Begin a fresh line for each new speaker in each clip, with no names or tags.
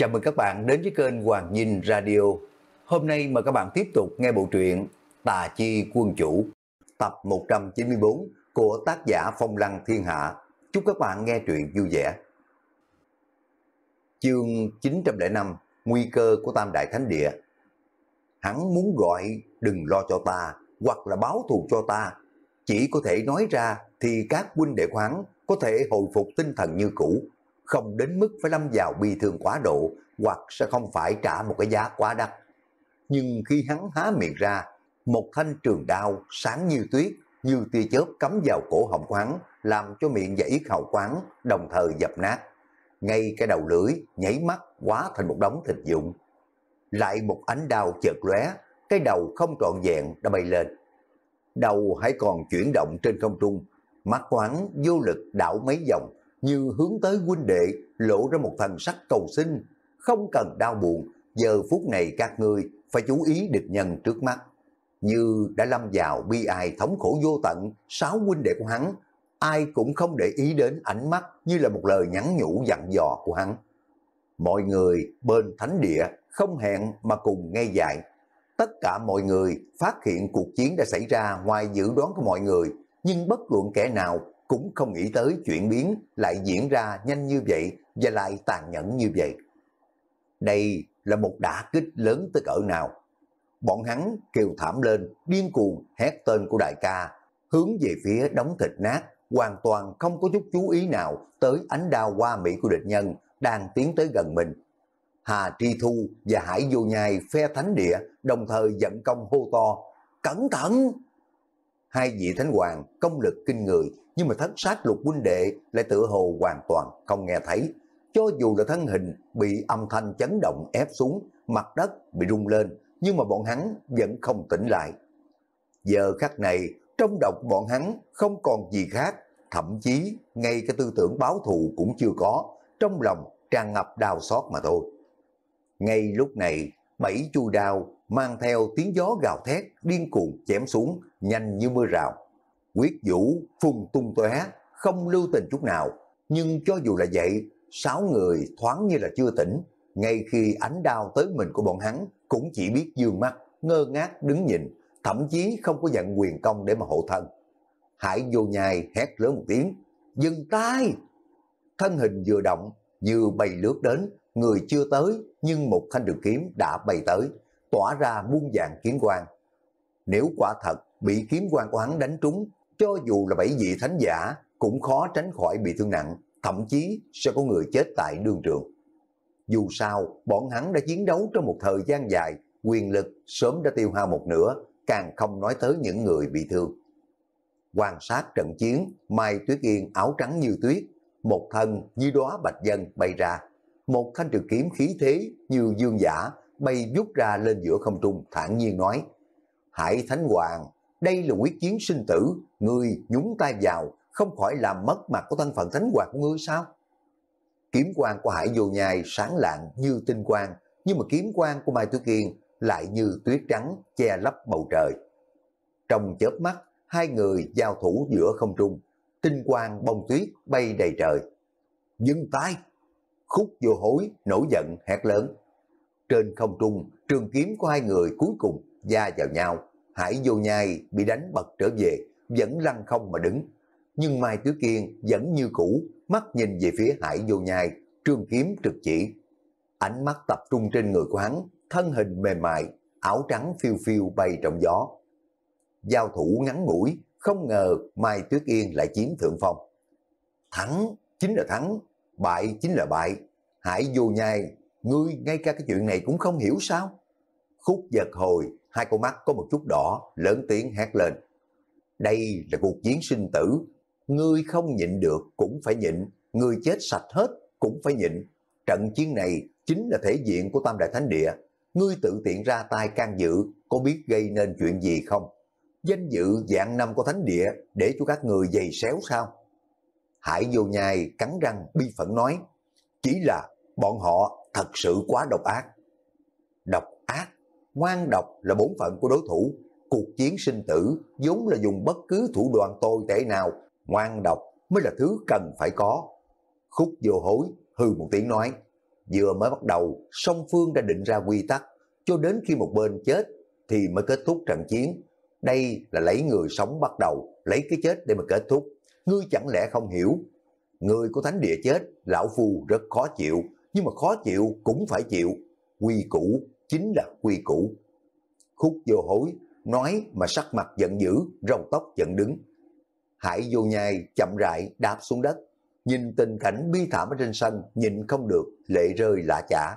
Chào mừng các bạn đến với kênh Hoàng Dinh Radio. Hôm nay mời các bạn tiếp tục nghe bộ truyện Tà Chi Quân Chủ, tập 194 của tác giả Phong Lăng Thiên Hạ. Chúc các bạn nghe truyện vui vẻ. Chương 905 Nguy cơ của Tam Đại Thánh Địa Hắn muốn gọi đừng lo cho ta hoặc là báo thù cho ta. Chỉ có thể nói ra thì các huynh đệ khoáng có thể hồi phục tinh thần như cũ không đến mức phải lâm vào bi thương quá độ hoặc sẽ không phải trả một cái giá quá đắt. Nhưng khi hắn há miệng ra, một thanh trường đao sáng như tuyết, như tia chớp cắm vào cổ họng của làm cho miệng và yết hầu quán đồng thời dập nát. Ngay cái đầu lưỡi nhảy mắt quá thành một đống thịt dụng. Lại một ánh đao chợt lóe, cái đầu không trọn vẹn đã bay lên. Đầu hãy còn chuyển động trên không trung, mắt quán vô lực đảo mấy vòng như hướng tới huynh đệ lộ ra một thần sắc cầu sinh, không cần đau buồn, giờ phút này các ngươi phải chú ý địch nhân trước mắt. Như đã lâm vào bi ai thống khổ vô tận, sáu huynh đệ của hắn, ai cũng không để ý đến ánh mắt như là một lời nhắn nhủ dặn dò của hắn. Mọi người bên thánh địa không hẹn mà cùng nghe dạy. Tất cả mọi người phát hiện cuộc chiến đã xảy ra ngoài dự đoán của mọi người, nhưng bất luận kẻ nào cũng không nghĩ tới chuyển biến lại diễn ra nhanh như vậy và lại tàn nhẫn như vậy. Đây là một đả kích lớn tới cỡ nào. Bọn hắn kêu thảm lên, điên cuồng hét tên của đại ca, hướng về phía đóng thịt nát, hoàn toàn không có chút chú ý nào tới ánh đao qua mỹ của địch nhân đang tiến tới gần mình. Hà Tri Thu và Hải Vô Nhai phe thánh địa đồng thời dẫn công hô to, cẩn thận! hai vị thánh hoàng công lực kinh người, nhưng mà thất sát lục huynh đệ lại tự hồ hoàn toàn không nghe thấy. Cho dù là thân hình bị âm thanh chấn động ép xuống, mặt đất bị rung lên, nhưng mà bọn hắn vẫn không tỉnh lại. Giờ khắc này, trong độc bọn hắn không còn gì khác, thậm chí ngay cái tư tưởng báo thù cũng chưa có, trong lòng tràn ngập đau xót mà thôi. Ngay lúc này, bảy chu đao mang theo tiếng gió gào thét, điên cuồng chém xuống, nhanh như mưa rào. Quyết vũ phùng tung tóe, không lưu tình chút nào. Nhưng cho dù là vậy, sáu người thoáng như là chưa tỉnh, ngay khi ánh đao tới mình của bọn hắn cũng chỉ biết dương mắt, ngơ ngác đứng nhìn, thậm chí không có nhận quyền công để mà hộ thân. Hải vô nhai hét lớn một tiếng, dừng tay! Thân hình vừa động, vừa bay lướt đến, người chưa tới nhưng một thanh đường kiếm đã bay tới tỏa ra buông dạng kiếm quang. Nếu quả thật bị kiếm quang của hắn đánh trúng, cho dù là bảy vị thánh giả cũng khó tránh khỏi bị thương nặng, thậm chí sẽ có người chết tại đường trường. Dù sao, bọn hắn đã chiến đấu trong một thời gian dài, quyền lực sớm đã tiêu hao một nửa, càng không nói tới những người bị thương. Quan sát trận chiến, Mai Tuyết Yên áo trắng như tuyết, một thân như đóa bạch dân bay ra, một thanh trường kiếm khí thế như dương giả bay vút ra lên giữa không trung, thản nhiên nói, Hải Thánh Hoàng, đây là quyết chiến sinh tử, ngươi nhúng tay vào, không khỏi làm mất mặt của thân phận Thánh Hoàng của ngươi sao? Kiếm quan của Hải Vô Nhai sáng lạng như tinh quang, nhưng mà kiếm quan của Mai Tuyết Kiên lại như tuyết trắng che lấp bầu trời. Trong chớp mắt, hai người giao thủ giữa không trung, tinh quang bông tuyết bay đầy trời. Dừng tay! Khúc vô hối, nổi giận, hét lớn. Trên không trung, trường kiếm của hai người cuối cùng da vào nhau. Hải vô nhai bị đánh bật trở về, vẫn lăn không mà đứng. Nhưng Mai Tứ Kiên vẫn như cũ, mắt nhìn về phía Hải vô nhai, trường kiếm trực chỉ. Ánh mắt tập trung trên người của hắn, thân hình mềm mại, áo trắng phiêu phiêu bay trong gió. Giao thủ ngắn ngủi, không ngờ Mai tứ kiên lại chiếm thượng phong. Thắng chính là thắng, bại chính là bại. Hải vô nhai ngươi ngay cả cái chuyện này cũng không hiểu sao? Khúc giật hồi, hai con mắt có một chút đỏ, lớn tiếng hét lên. Đây là cuộc chiến sinh tử, ngươi không nhịn được cũng phải nhịn, ngươi chết sạch hết cũng phải nhịn. Trận chiến này chính là thể diện của Tam Đại Thánh Địa, ngươi tự tiện ra tay can dự, có biết gây nên chuyện gì không? Danh dự dạng năm của Thánh Địa để cho các người dày xéo sao? Hải vô nhai cắn răng bi phẫn nói, chỉ là bọn họ thật sự quá độc ác. Độc ác, ngoan độc là bốn phận của đối thủ. Cuộc chiến sinh tử vốn là dùng bất cứ thủ đoạn tồi tệ nào, ngoan độc mới là thứ cần phải có. Khúc vô hối, hư một tiếng nói. Vừa mới bắt đầu, song phương đã định ra quy tắc, cho đến khi một bên chết thì mới kết thúc trận chiến. Đây là lấy người sống bắt đầu, lấy cái chết để mà kết thúc. Ngươi chẳng lẽ không hiểu? Người của thánh địa chết, lão phu rất khó chịu, nhưng mà khó chịu cũng phải chịu. Quy củ chính là quy củ. Khúc vô hối, nói mà sắc mặt giận dữ, râu tóc giận đứng. Hải vô nhai chậm rãi đạp xuống đất, nhìn tình cảnh bi thảm ở trên sân, nhìn không được, lệ rơi lạ chả.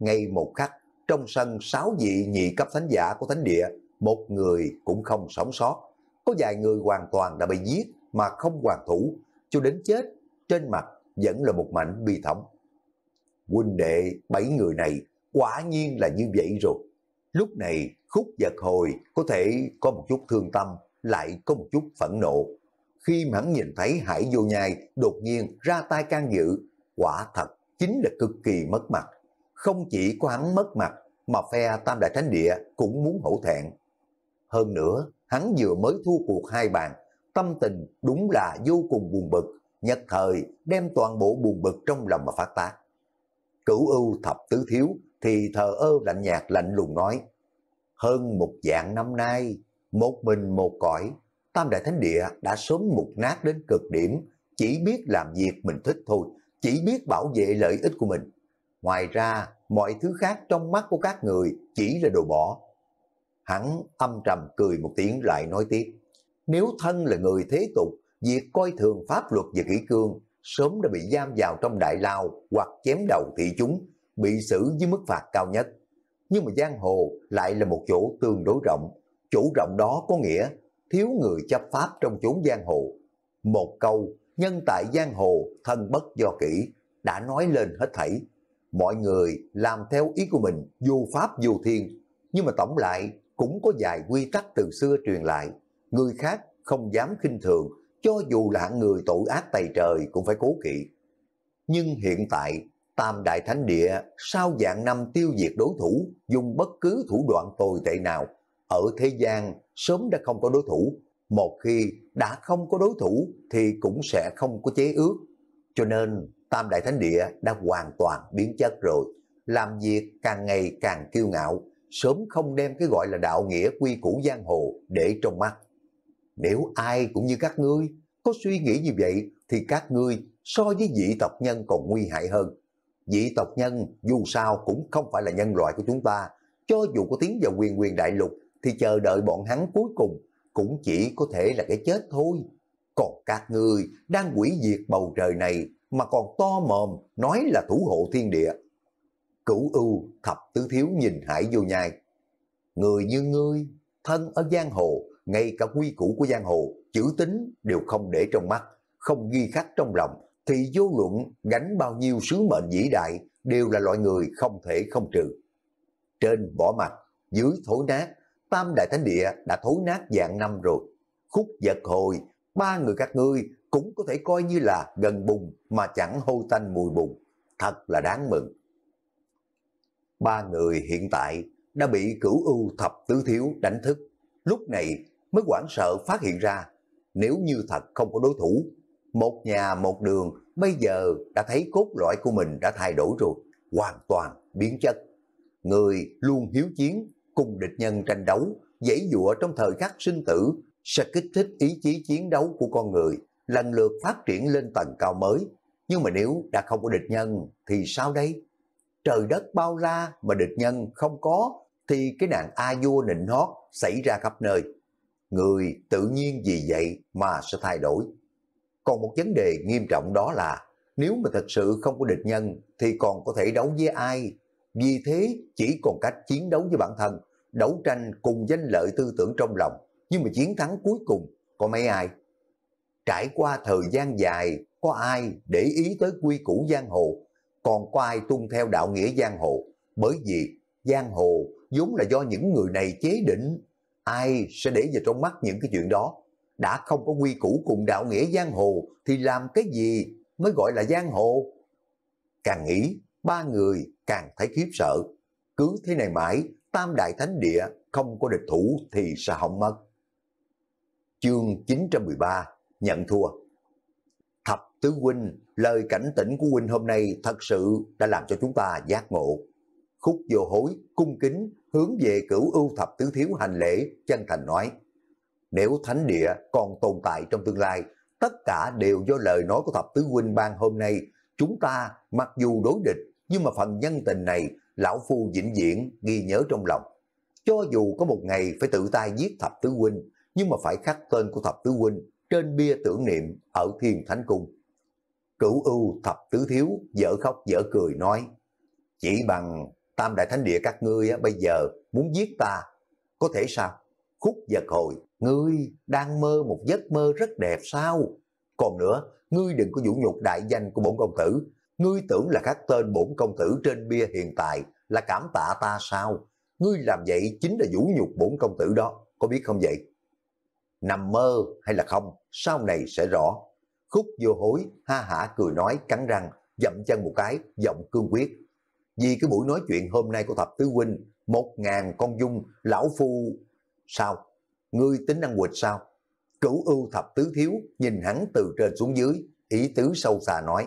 Ngay một khắc, trong sân sáu vị nhị cấp thánh giả của thánh địa, một người cũng không sống sót. Có vài người hoàn toàn đã bị giết mà không hoàn thủ, cho đến chết, trên mặt vẫn là một mảnh bi thảm huynh đệ bảy người này quả nhiên là như vậy rồi. Lúc này khúc giật hồi có thể có một chút thương tâm, lại có một chút phẫn nộ. Khi mà hắn nhìn thấy hải vô nhai đột nhiên ra tay can dự, quả thật chính là cực kỳ mất mặt. Không chỉ có hắn mất mặt mà phe Tam Đại Thánh Địa cũng muốn hổ thẹn. Hơn nữa, hắn vừa mới thua cuộc hai bàn, tâm tình đúng là vô cùng buồn bực, nhật thời đem toàn bộ buồn bực trong lòng mà phát tác cửu ưu thập tứ thiếu thì thờ ơ lạnh nhạt lạnh lùng nói. Hơn một dạng năm nay, một mình một cõi, Tam Đại Thánh Địa đã sớm mục nát đến cực điểm, chỉ biết làm việc mình thích thôi, chỉ biết bảo vệ lợi ích của mình. Ngoài ra, mọi thứ khác trong mắt của các người chỉ là đồ bỏ. Hắn âm trầm cười một tiếng lại nói tiếp. Nếu thân là người thế tục, việc coi thường pháp luật và kỷ cương sớm đã bị giam vào trong đại lao hoặc chém đầu thị chúng, bị xử với mức phạt cao nhất. Nhưng mà giang hồ lại là một chỗ tương đối rộng, chủ rộng đó có nghĩa thiếu người chấp pháp trong chốn giang hồ. Một câu, nhân tại giang hồ thân bất do kỹ, đã nói lên hết thảy. Mọi người làm theo ý của mình vô pháp vô thiên, nhưng mà tổng lại cũng có vài quy tắc từ xưa truyền lại. Người khác không dám khinh thường cho dù là người tội ác tày trời cũng phải cố kỵ. Nhưng hiện tại, Tam Đại Thánh Địa sau dạng năm tiêu diệt đối thủ dùng bất cứ thủ đoạn tồi tệ nào, ở thế gian sớm đã không có đối thủ. Một khi đã không có đối thủ thì cũng sẽ không có chế ước. Cho nên Tam Đại Thánh Địa đã hoàn toàn biến chất rồi, làm việc càng ngày càng kiêu ngạo, sớm không đem cái gọi là đạo nghĩa quy củ giang hồ để trong mắt. Nếu ai cũng như các ngươi có suy nghĩ như vậy thì các ngươi so với dị tộc nhân còn nguy hại hơn. Dị tộc nhân dù sao cũng không phải là nhân loại của chúng ta, cho dù có tiếng vào quyền quyền đại lục thì chờ đợi bọn hắn cuối cùng cũng chỉ có thể là cái chết thôi. Còn các ngươi đang quỷ diệt bầu trời này mà còn to mồm nói là thủ hộ thiên địa. Cửu ưu thập tứ thiếu nhìn hải vô nhai. Người như ngươi, thân ở giang hồ, ngay cả quy củ của giang hồ, chữ tính đều không để trong mắt, không ghi khắc trong lòng, thì vô luận gánh bao nhiêu sứ mệnh vĩ đại đều là loại người không thể không trừ. Trên bỏ mặt, dưới thối nát, tam đại thánh địa đã thối nát dạng năm rồi. Khúc giật hồi, ba người các ngươi cũng có thể coi như là gần bùng mà chẳng hôi tanh mùi bùng. Thật là đáng mừng. Ba người hiện tại đã bị cửu ưu thập tứ thiếu đánh thức. Lúc này mới hoảng sợ phát hiện ra, nếu như thật không có đối thủ, một nhà một đường bây giờ đã thấy cốt lõi của mình đã thay đổi rồi, hoàn toàn biến chất. Người luôn hiếu chiến, cùng địch nhân tranh đấu, dãy dụa trong thời khắc sinh tử, sẽ kích thích ý chí chiến đấu của con người, lần lượt phát triển lên tầng cao mới. Nhưng mà nếu đã không có địch nhân thì sao đây? Trời đất bao la mà địch nhân không có thì cái nạn A vua nịnh hót xảy ra khắp nơi người tự nhiên vì vậy mà sẽ thay đổi. Còn một vấn đề nghiêm trọng đó là nếu mà thật sự không có địch nhân thì còn có thể đấu với ai? Vì thế chỉ còn cách chiến đấu với bản thân, đấu tranh cùng danh lợi tư tưởng trong lòng. Nhưng mà chiến thắng cuối cùng có mấy ai? Trải qua thời gian dài, có ai để ý tới quy củ giang hồ? Còn có ai tuân theo đạo nghĩa giang hồ? Bởi vì giang hồ vốn là do những người này chế định Ai sẽ để vào trong mắt những cái chuyện đó? Đã không có quy củ cùng đạo nghĩa giang hồ thì làm cái gì mới gọi là giang hồ? Càng nghĩ, ba người càng thấy khiếp sợ. Cứ thế này mãi, tam đại thánh địa không có địch thủ thì sao hỏng mất. Chương 913 Nhận thua Thập Tứ Huynh, lời cảnh tỉnh của Huynh hôm nay thật sự đã làm cho chúng ta giác ngộ. Khúc vô hối, cung kính hướng về cửu ưu thập tứ thiếu hành lễ, chân thành nói. Nếu thánh địa còn tồn tại trong tương lai, tất cả đều do lời nói của thập tứ huynh ban hôm nay. Chúng ta mặc dù đối địch, nhưng mà phần nhân tình này, lão phu vĩnh viễn ghi nhớ trong lòng. Cho dù có một ngày phải tự tay giết thập tứ huynh, nhưng mà phải khắc tên của thập tứ huynh trên bia tưởng niệm ở thiên thánh cung. Cửu ưu thập tứ thiếu, dở khóc dở cười nói, chỉ bằng tam đại thánh địa các ngươi bây giờ muốn giết ta, có thể sao? Khúc giật hồi, ngươi đang mơ một giấc mơ rất đẹp sao? Còn nữa, ngươi đừng có vũ nhục đại danh của bổn công tử, ngươi tưởng là các tên bổn công tử trên bia hiện tại là cảm tạ ta sao? Ngươi làm vậy chính là vũ nhục bổn công tử đó, có biết không vậy? Nằm mơ hay là không, sau này sẽ rõ. Khúc vô hối, ha hả cười nói, cắn răng, dậm chân một cái, giọng cương quyết vì cái buổi nói chuyện hôm nay của thập tứ huynh, một ngàn con dung, lão phu... Sao? Ngươi tính ăn quỵt sao? Cửu ưu thập tứ thiếu, nhìn hắn từ trên xuống dưới, ý tứ sâu xa nói.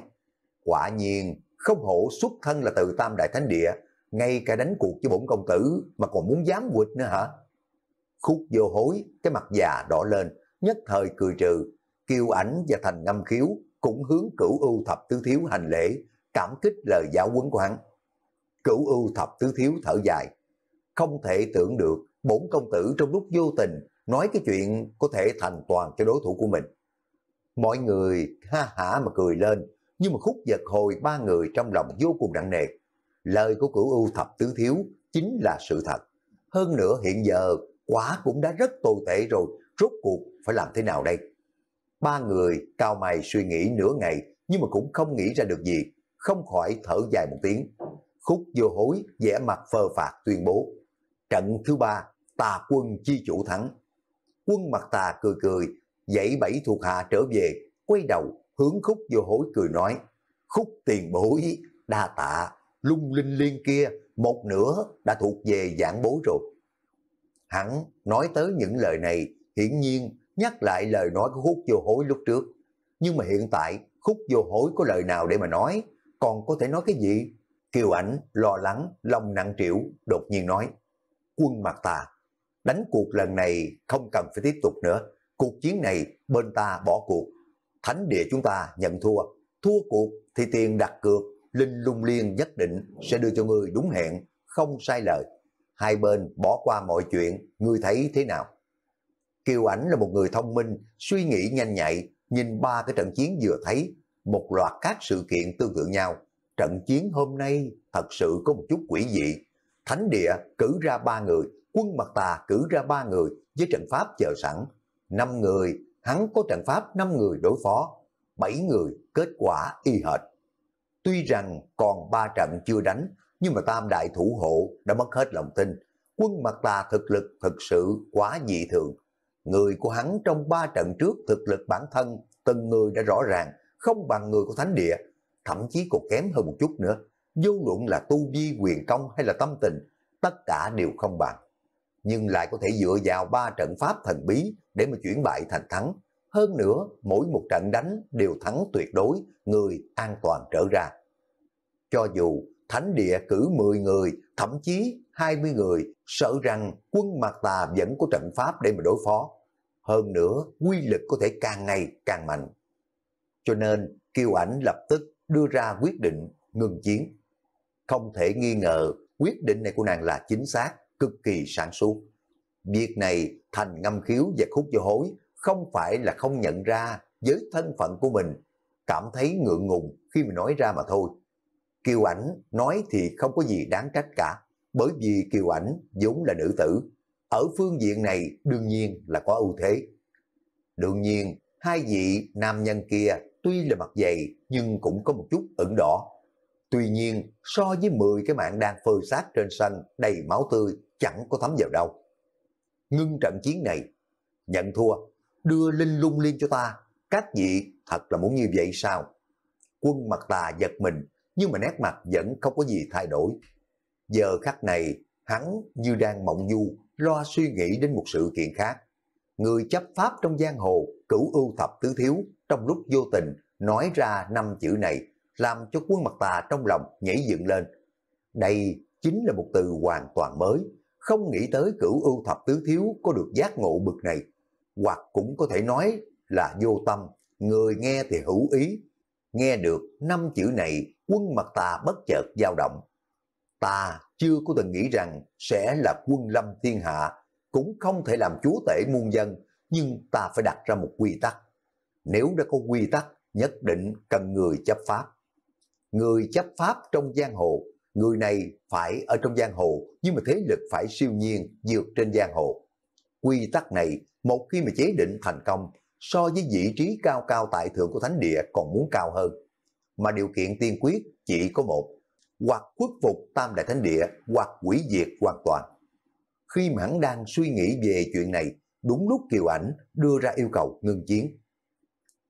Quả nhiên, không hổ xuất thân là từ tam đại thánh địa, ngay cả đánh cuộc với bổn công tử mà còn muốn dám quỵt nữa hả? Khúc vô hối, cái mặt già đỏ lên, nhất thời cười trừ. Kiều ảnh và thành ngâm khiếu cũng hướng cửu ưu thập tứ thiếu hành lễ, cảm kích lời giáo huấn của hắn. Cửu ưu thập tứ thiếu thở dài. Không thể tưởng được bốn công tử trong lúc vô tình nói cái chuyện có thể thành toàn cho đối thủ của mình. Mọi người ha hả mà cười lên, nhưng mà khúc giật hồi ba người trong lòng vô cùng nặng nề. Lời của cửu ưu thập tứ thiếu chính là sự thật. Hơn nữa hiện giờ quả cũng đã rất tồi tệ rồi, rốt cuộc phải làm thế nào đây? Ba người cao mày suy nghĩ nửa ngày nhưng mà cũng không nghĩ ra được gì, không khỏi thở dài một tiếng khúc vô hối vẻ mặt phờ phạt tuyên bố. Trận thứ ba, tà quân chi chủ thắng. Quân mặt tà cười cười, dãy bẫy thuộc hạ trở về, quay đầu hướng khúc vô hối cười nói. Khúc tiền bối, đa tạ, lung linh liên kia, một nửa đã thuộc về giảng bối rồi. Hắn nói tới những lời này, hiển nhiên nhắc lại lời nói của khúc vô hối lúc trước. Nhưng mà hiện tại, khúc vô hối có lời nào để mà nói, còn có thể nói cái gì? Kiều ảnh lo lắng, lòng nặng trĩu, đột nhiên nói, quân mặt ta, đánh cuộc lần này không cần phải tiếp tục nữa, cuộc chiến này bên ta bỏ cuộc, thánh địa chúng ta nhận thua, thua cuộc thì tiền đặt cược, linh lung liên nhất định sẽ đưa cho ngươi đúng hẹn, không sai lời. Hai bên bỏ qua mọi chuyện, ngươi thấy thế nào? Kiều ảnh là một người thông minh, suy nghĩ nhanh nhạy, nhìn ba cái trận chiến vừa thấy, một loạt các sự kiện tương tự nhau, trận chiến hôm nay thật sự có một chút quỷ dị. Thánh địa cử ra ba người, quân mặt tà cử ra ba người với trận pháp chờ sẵn. Năm người, hắn có trận pháp năm người đối phó, bảy người kết quả y hệt. Tuy rằng còn ba trận chưa đánh, nhưng mà tam đại thủ hộ đã mất hết lòng tin. Quân mặt tà thực lực thực sự quá dị thường. Người của hắn trong ba trận trước thực lực bản thân, từng người đã rõ ràng, không bằng người của thánh địa, thậm chí còn kém hơn một chút nữa. Vô luận là tu vi quyền công hay là tâm tình, tất cả đều không bằng. Nhưng lại có thể dựa vào ba trận pháp thần bí để mà chuyển bại thành thắng. Hơn nữa, mỗi một trận đánh đều thắng tuyệt đối, người an toàn trở ra. Cho dù thánh địa cử 10 người, thậm chí 20 người, sợ rằng quân Mạc Tà vẫn có trận pháp để mà đối phó. Hơn nữa, quy lực có thể càng ngày càng mạnh. Cho nên, kiêu ảnh lập tức đưa ra quyết định ngừng chiến. Không thể nghi ngờ quyết định này của nàng là chính xác, cực kỳ sáng suốt. Việc này thành ngâm khiếu và khúc vô hối không phải là không nhận ra với thân phận của mình, cảm thấy ngượng ngùng khi mình nói ra mà thôi. Kiều ảnh nói thì không có gì đáng trách cả, bởi vì Kiều ảnh vốn là nữ tử. Ở phương diện này đương nhiên là có ưu thế. Đương nhiên, hai vị nam nhân kia tuy là mặt dày nhưng cũng có một chút ẩn đỏ. Tuy nhiên, so với 10 cái mạng đang phơi xác trên sân đầy máu tươi chẳng có thấm vào đâu. Ngưng trận chiến này, nhận thua, đưa linh lung liên cho ta, các vị thật là muốn như vậy sao? Quân mặt tà giật mình, nhưng mà nét mặt vẫn không có gì thay đổi. Giờ khắc này, hắn như đang mộng du, lo suy nghĩ đến một sự kiện khác. Người chấp pháp trong giang hồ, cửu ưu thập tứ thiếu, trong lúc vô tình nói ra năm chữ này làm cho quân mặt tà trong lòng nhảy dựng lên. Đây chính là một từ hoàn toàn mới, không nghĩ tới cửu ưu thập tứ thiếu có được giác ngộ bực này, hoặc cũng có thể nói là vô tâm, người nghe thì hữu ý. Nghe được năm chữ này, quân mặt tà bất chợt dao động. Ta chưa có từng nghĩ rằng sẽ là quân lâm thiên hạ, cũng không thể làm chúa tể muôn dân, nhưng ta phải đặt ra một quy tắc nếu đã có quy tắc, nhất định cần người chấp pháp. Người chấp pháp trong giang hồ, người này phải ở trong giang hồ, nhưng mà thế lực phải siêu nhiên dược trên giang hồ. Quy tắc này, một khi mà chế định thành công, so với vị trí cao cao tại thượng của thánh địa còn muốn cao hơn. Mà điều kiện tiên quyết chỉ có một, hoặc khuất phục tam đại thánh địa, hoặc quỷ diệt hoàn toàn. Khi mà hắn đang suy nghĩ về chuyện này, đúng lúc Kiều Ảnh đưa ra yêu cầu ngừng chiến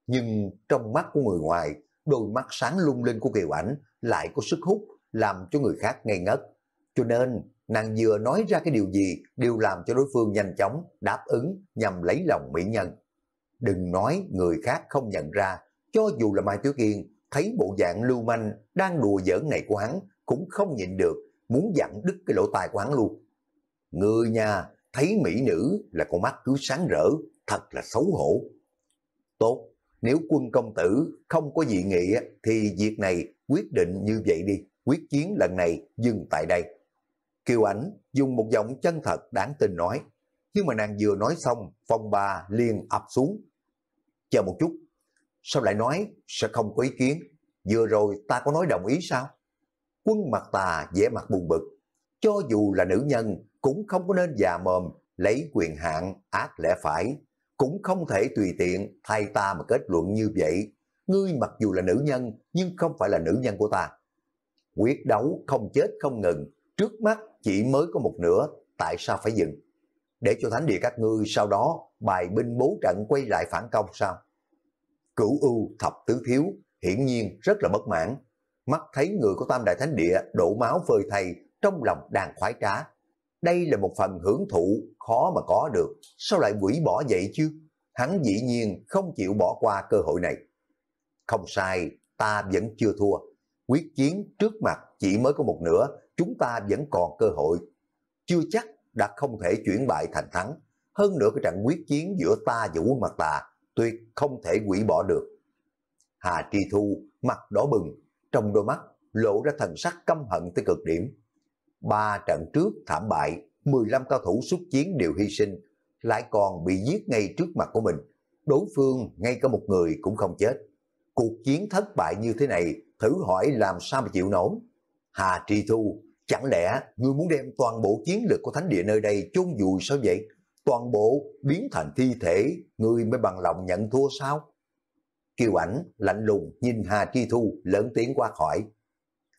nhưng trong mắt của người ngoài, đôi mắt sáng lung linh của Kiều Ảnh lại có sức hút làm cho người khác ngây ngất. Cho nên, nàng vừa nói ra cái điều gì đều làm cho đối phương nhanh chóng đáp ứng nhằm lấy lòng mỹ nhân. Đừng nói người khác không nhận ra, cho dù là Mai Tiếu Kiên thấy bộ dạng lưu manh đang đùa giỡn này của hắn cũng không nhịn được, muốn dặn đứt cái lỗ tai của hắn luôn. Người nhà thấy mỹ nữ là con mắt cứ sáng rỡ, thật là xấu hổ. Tốt, nếu quân công tử không có dị nghị thì việc này quyết định như vậy đi, quyết chiến lần này dừng tại đây. Kiều ảnh dùng một giọng chân thật đáng tin nói, nhưng mà nàng vừa nói xong, phong bà liền ập xuống. Chờ một chút, sao lại nói sẽ không có ý kiến, vừa rồi ta có nói đồng ý sao? Quân mặt tà vẻ mặt buồn bực, cho dù là nữ nhân cũng không có nên già mồm lấy quyền hạn ác lẽ phải cũng không thể tùy tiện thay ta mà kết luận như vậy. Ngươi mặc dù là nữ nhân, nhưng không phải là nữ nhân của ta. Quyết đấu không chết không ngừng, trước mắt chỉ mới có một nửa, tại sao phải dừng? Để cho thánh địa các ngươi sau đó bài binh bố trận quay lại phản công sao? Cửu ưu thập tứ thiếu, hiển nhiên rất là bất mãn. Mắt thấy người của tam đại thánh địa đổ máu phơi thầy, trong lòng đang khoái trá, đây là một phần hưởng thụ khó mà có được, sao lại quỷ bỏ vậy chứ? Hắn dĩ nhiên không chịu bỏ qua cơ hội này. Không sai, ta vẫn chưa thua. Quyết chiến trước mặt chỉ mới có một nửa, chúng ta vẫn còn cơ hội. Chưa chắc đã không thể chuyển bại thành thắng. Hơn nữa cái trận quyết chiến giữa ta và quân mặt tà tuyệt không thể quỷ bỏ được. Hà Tri Thu mặt đỏ bừng, trong đôi mắt lộ ra thần sắc căm hận tới cực điểm ba trận trước thảm bại, 15 cao thủ xuất chiến đều hy sinh, lại còn bị giết ngay trước mặt của mình. Đối phương ngay cả một người cũng không chết. Cuộc chiến thất bại như thế này, thử hỏi làm sao mà chịu nổi. Hà Tri Thu, chẳng lẽ ngươi muốn đem toàn bộ chiến lược của thánh địa nơi đây chôn vùi sao vậy? Toàn bộ biến thành thi thể, ngươi mới bằng lòng nhận thua sao? Kiều ảnh lạnh lùng nhìn Hà Tri Thu lớn tiếng qua khỏi.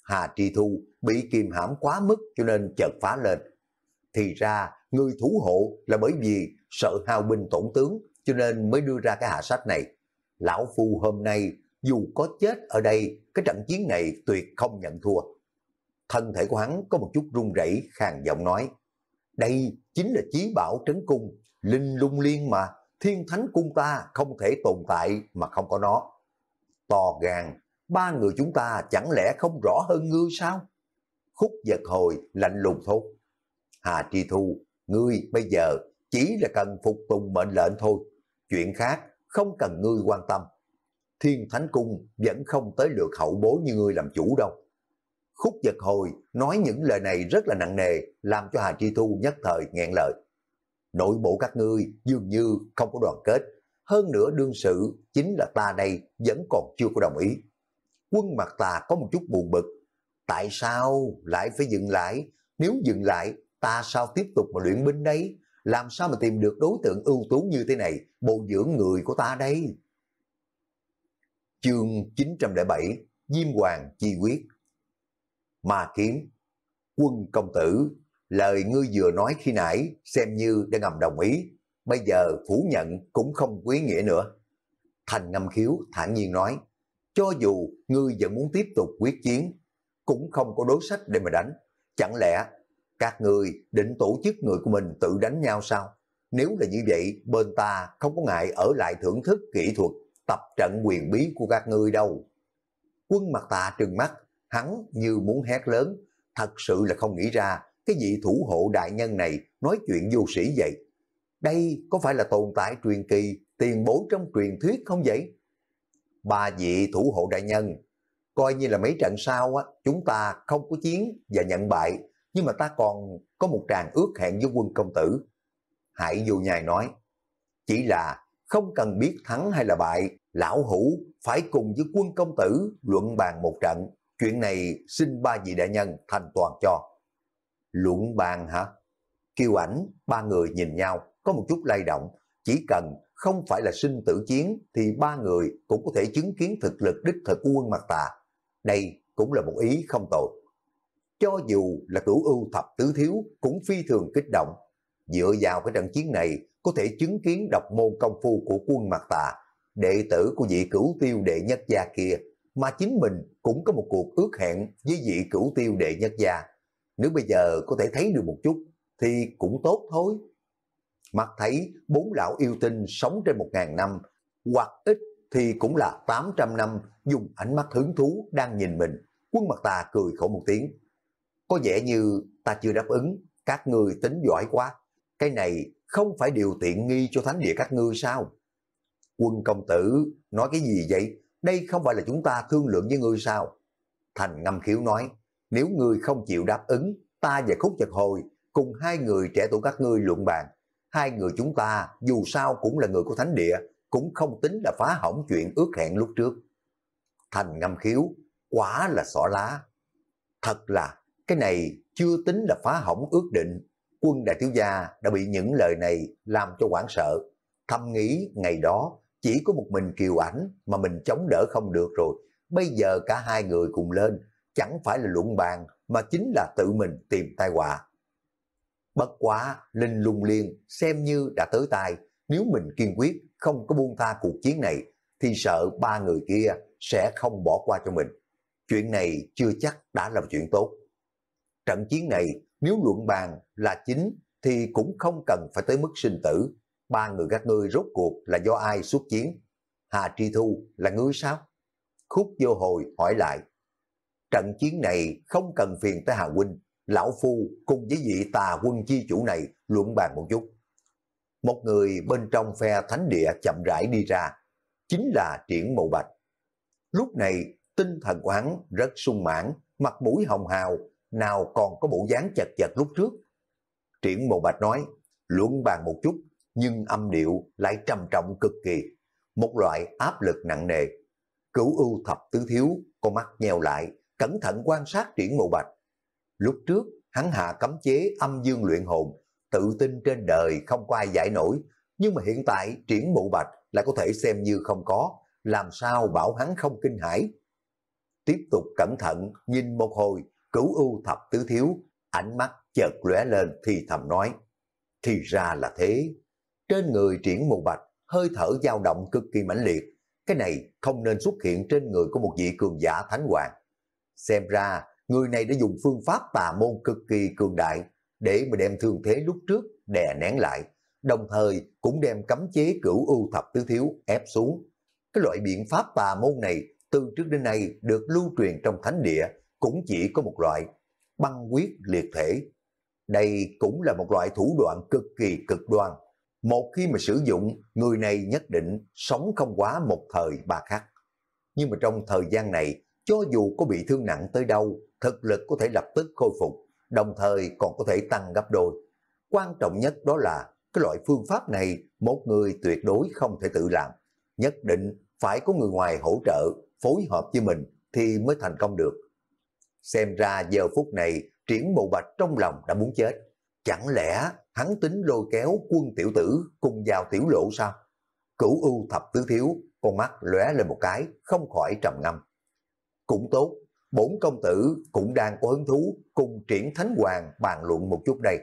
Hà Tri Thu bị kìm hãm quá mức cho nên chợt phá lên. Thì ra, người thủ hộ là bởi vì sợ hao binh tổn tướng cho nên mới đưa ra cái hạ sách này. Lão Phu hôm nay dù có chết ở đây, cái trận chiến này tuyệt không nhận thua. Thân thể của hắn có một chút run rẩy khàn giọng nói. Đây chính là chí bảo trấn cung, linh lung liên mà, thiên thánh cung ta không thể tồn tại mà không có nó. To gan, ba người chúng ta chẳng lẽ không rõ hơn ngươi sao? Khúc giật hồi lạnh lùng thốt. Hà Tri Thu, ngươi bây giờ chỉ là cần phục tùng mệnh lệnh thôi. Chuyện khác không cần ngươi quan tâm. Thiên Thánh Cung vẫn không tới lượt hậu bố như ngươi làm chủ đâu. Khúc giật hồi nói những lời này rất là nặng nề, làm cho Hà Tri Thu nhất thời nghẹn lời. Nội bộ các ngươi dường như không có đoàn kết, hơn nữa đương sự chính là ta đây vẫn còn chưa có đồng ý quân mặt tà có một chút buồn bực. Tại sao lại phải dừng lại? Nếu dừng lại, ta sao tiếp tục mà luyện binh đấy? Làm sao mà tìm được đối tượng ưu tú như thế này, bồi dưỡng người của ta đây? Chương 907, Diêm Hoàng chi quyết. Ma kiếm, quân công tử, lời ngươi vừa nói khi nãy xem như đã ngầm đồng ý, bây giờ phủ nhận cũng không quý nghĩa nữa. Thành ngâm khiếu thản nhiên nói, cho dù ngươi vẫn muốn tiếp tục quyết chiến, cũng không có đối sách để mà đánh. Chẳng lẽ các ngươi định tổ chức người của mình tự đánh nhau sao? Nếu là như vậy, bên ta không có ngại ở lại thưởng thức kỹ thuật tập trận quyền bí của các ngươi đâu. Quân mặt tà trừng mắt, hắn như muốn hét lớn, thật sự là không nghĩ ra cái vị thủ hộ đại nhân này nói chuyện vô sĩ vậy. Đây có phải là tồn tại truyền kỳ, tiền bối trong truyền thuyết không vậy? ba vị thủ hộ đại nhân. Coi như là mấy trận sau á, chúng ta không có chiến và nhận bại, nhưng mà ta còn có một tràng ước hẹn với quân công tử. Hải vô nhài nói, chỉ là không cần biết thắng hay là bại, lão hữu phải cùng với quân công tử luận bàn một trận. Chuyện này xin ba vị đại nhân thành toàn cho. Luận bàn hả? Kiều ảnh, ba người nhìn nhau, có một chút lay động, chỉ cần không phải là sinh tử chiến thì ba người cũng có thể chứng kiến thực lực đích thực của quân mặt tà. Đây cũng là một ý không tội. Cho dù là cửu ưu thập tứ thiếu cũng phi thường kích động, dựa vào cái trận chiến này có thể chứng kiến độc môn công phu của quân mặt tà, đệ tử của vị cửu tiêu đệ nhất gia kia, mà chính mình cũng có một cuộc ước hẹn với vị cửu tiêu đệ nhất gia. Nếu bây giờ có thể thấy được một chút thì cũng tốt thôi mặt thấy bốn lão yêu tinh sống trên một ngàn năm, hoặc ít thì cũng là tám trăm năm dùng ánh mắt hứng thú đang nhìn mình. Quân mặt ta cười khổ một tiếng. Có vẻ như ta chưa đáp ứng, các người tính giỏi quá. Cái này không phải điều tiện nghi cho thánh địa các ngươi sao? Quân công tử nói cái gì vậy? Đây không phải là chúng ta thương lượng với ngươi sao? Thành ngâm khiếu nói, nếu ngươi không chịu đáp ứng, ta và Khúc Nhật Hồi cùng hai người trẻ tuổi các ngươi luận bàn hai người chúng ta dù sao cũng là người của thánh địa, cũng không tính là phá hỏng chuyện ước hẹn lúc trước. Thành ngâm khiếu, quả là xỏ lá. Thật là, cái này chưa tính là phá hỏng ước định. Quân đại thiếu gia đã bị những lời này làm cho quảng sợ. Thầm nghĩ ngày đó chỉ có một mình kiều ảnh mà mình chống đỡ không được rồi. Bây giờ cả hai người cùng lên, chẳng phải là luận bàn mà chính là tự mình tìm tai họa. Bất quá, Linh lùng liên xem như đã tới tay, nếu mình kiên quyết không có buông tha cuộc chiến này, thì sợ ba người kia sẽ không bỏ qua cho mình. Chuyện này chưa chắc đã là chuyện tốt. Trận chiến này nếu luận bàn là chính thì cũng không cần phải tới mức sinh tử. Ba người các ngươi rốt cuộc là do ai xuất chiến? Hà Tri Thu là ngươi sao? Khúc vô hồi hỏi lại. Trận chiến này không cần phiền tới Hà Huynh, Lão Phu cùng với vị tà quân chi chủ này luận bàn một chút. Một người bên trong phe thánh địa chậm rãi đi ra, chính là Triển Mộ Bạch. Lúc này, tinh thần của hắn rất sung mãn, mặt mũi hồng hào, nào còn có bộ dáng chật chật lúc trước. Triển Mộ Bạch nói, luận bàn một chút, nhưng âm điệu lại trầm trọng cực kỳ, một loại áp lực nặng nề. Cửu ưu thập tứ thiếu, con mắt nheo lại, cẩn thận quan sát Triển Mộ Bạch. Lúc trước, hắn hạ cấm chế âm dương luyện hồn, tự tin trên đời không có ai giải nổi, nhưng mà hiện tại triển mụ bạch lại có thể xem như không có, làm sao bảo hắn không kinh hãi. Tiếp tục cẩn thận, nhìn một hồi, cửu ưu thập tứ thiếu, ánh mắt chợt lóe lên thì thầm nói. Thì ra là thế. Trên người triển mù bạch, hơi thở dao động cực kỳ mãnh liệt. Cái này không nên xuất hiện trên người của một vị cường giả thánh hoàng. Xem ra, người này đã dùng phương pháp tà môn cực kỳ cường đại để mà đem thương thế lúc trước đè nén lại, đồng thời cũng đem cấm chế cửu ưu thập tứ thiếu ép xuống. Cái loại biện pháp tà môn này từ trước đến nay được lưu truyền trong thánh địa cũng chỉ có một loại, băng quyết liệt thể. Đây cũng là một loại thủ đoạn cực kỳ cực đoan. Một khi mà sử dụng, người này nhất định sống không quá một thời ba khắc. Nhưng mà trong thời gian này, cho dù có bị thương nặng tới đâu, thực lực có thể lập tức khôi phục, đồng thời còn có thể tăng gấp đôi. Quan trọng nhất đó là cái loại phương pháp này một người tuyệt đối không thể tự làm. Nhất định phải có người ngoài hỗ trợ, phối hợp với mình thì mới thành công được. Xem ra giờ phút này triển mộ bạch trong lòng đã muốn chết. Chẳng lẽ hắn tính lôi kéo quân tiểu tử cùng vào tiểu lộ sao? Cửu ưu thập tứ thiếu, con mắt lóe lên một cái, không khỏi trầm ngâm. Cũng tốt, bốn công tử cũng đang có hứng thú cùng triển thánh hoàng bàn luận một chút đây.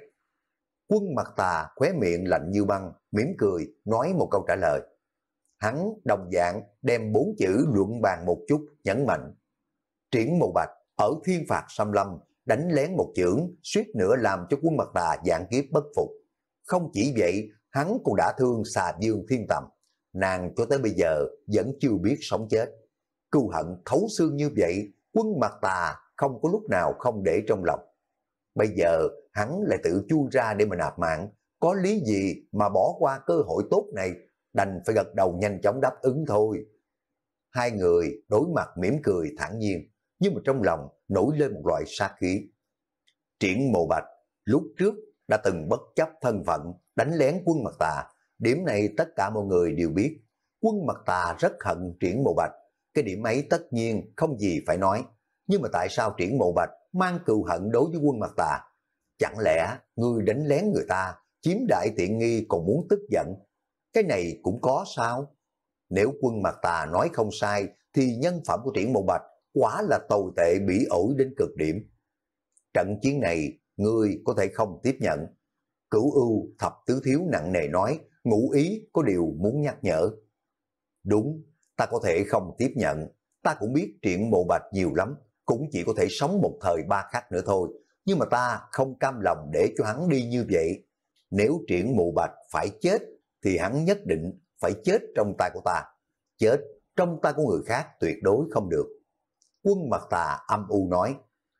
Quân mặt tà khóe miệng lạnh như băng, mỉm cười, nói một câu trả lời. Hắn đồng dạng đem bốn chữ luận bàn một chút, nhấn mạnh. Triển mù bạch ở thiên phạt xâm lâm, đánh lén một chưởng, suýt nữa làm cho quân mặt tà dạng kiếp bất phục. Không chỉ vậy, hắn cũng đã thương xà dương thiên tầm. Nàng cho tới bây giờ vẫn chưa biết sống chết cưu hận thấu xương như vậy, quân mặt tà không có lúc nào không để trong lòng. Bây giờ hắn lại tự chui ra để mà nạp mạng, có lý gì mà bỏ qua cơ hội tốt này, đành phải gật đầu nhanh chóng đáp ứng thôi. Hai người đối mặt mỉm cười thản nhiên, nhưng mà trong lòng nổi lên một loại sát khí. Triển mộ bạch, lúc trước đã từng bất chấp thân phận, đánh lén quân mặt tà, điểm này tất cả mọi người đều biết. Quân mặt tà rất hận triển mộ bạch, cái điểm ấy tất nhiên không gì phải nói. Nhưng mà tại sao triển mộ bạch mang cừu hận đối với quân mặt tà? Chẳng lẽ người đánh lén người ta, chiếm đại tiện nghi còn muốn tức giận? Cái này cũng có sao? Nếu quân mặt tà nói không sai, thì nhân phẩm của triển mộ bạch quá là tồi tệ bị ổi đến cực điểm. Trận chiến này, người có thể không tiếp nhận. Cửu ưu thập tứ thiếu nặng nề nói, ngụ ý có điều muốn nhắc nhở. Đúng, ta có thể không tiếp nhận. Ta cũng biết chuyện mộ bạch nhiều lắm, cũng chỉ có thể sống một thời ba khắc nữa thôi. Nhưng mà ta không cam lòng để cho hắn đi như vậy. Nếu triển mộ bạch phải chết, thì hắn nhất định phải chết trong tay của ta. Chết trong tay của người khác tuyệt đối không được. Quân mặt tà âm u nói,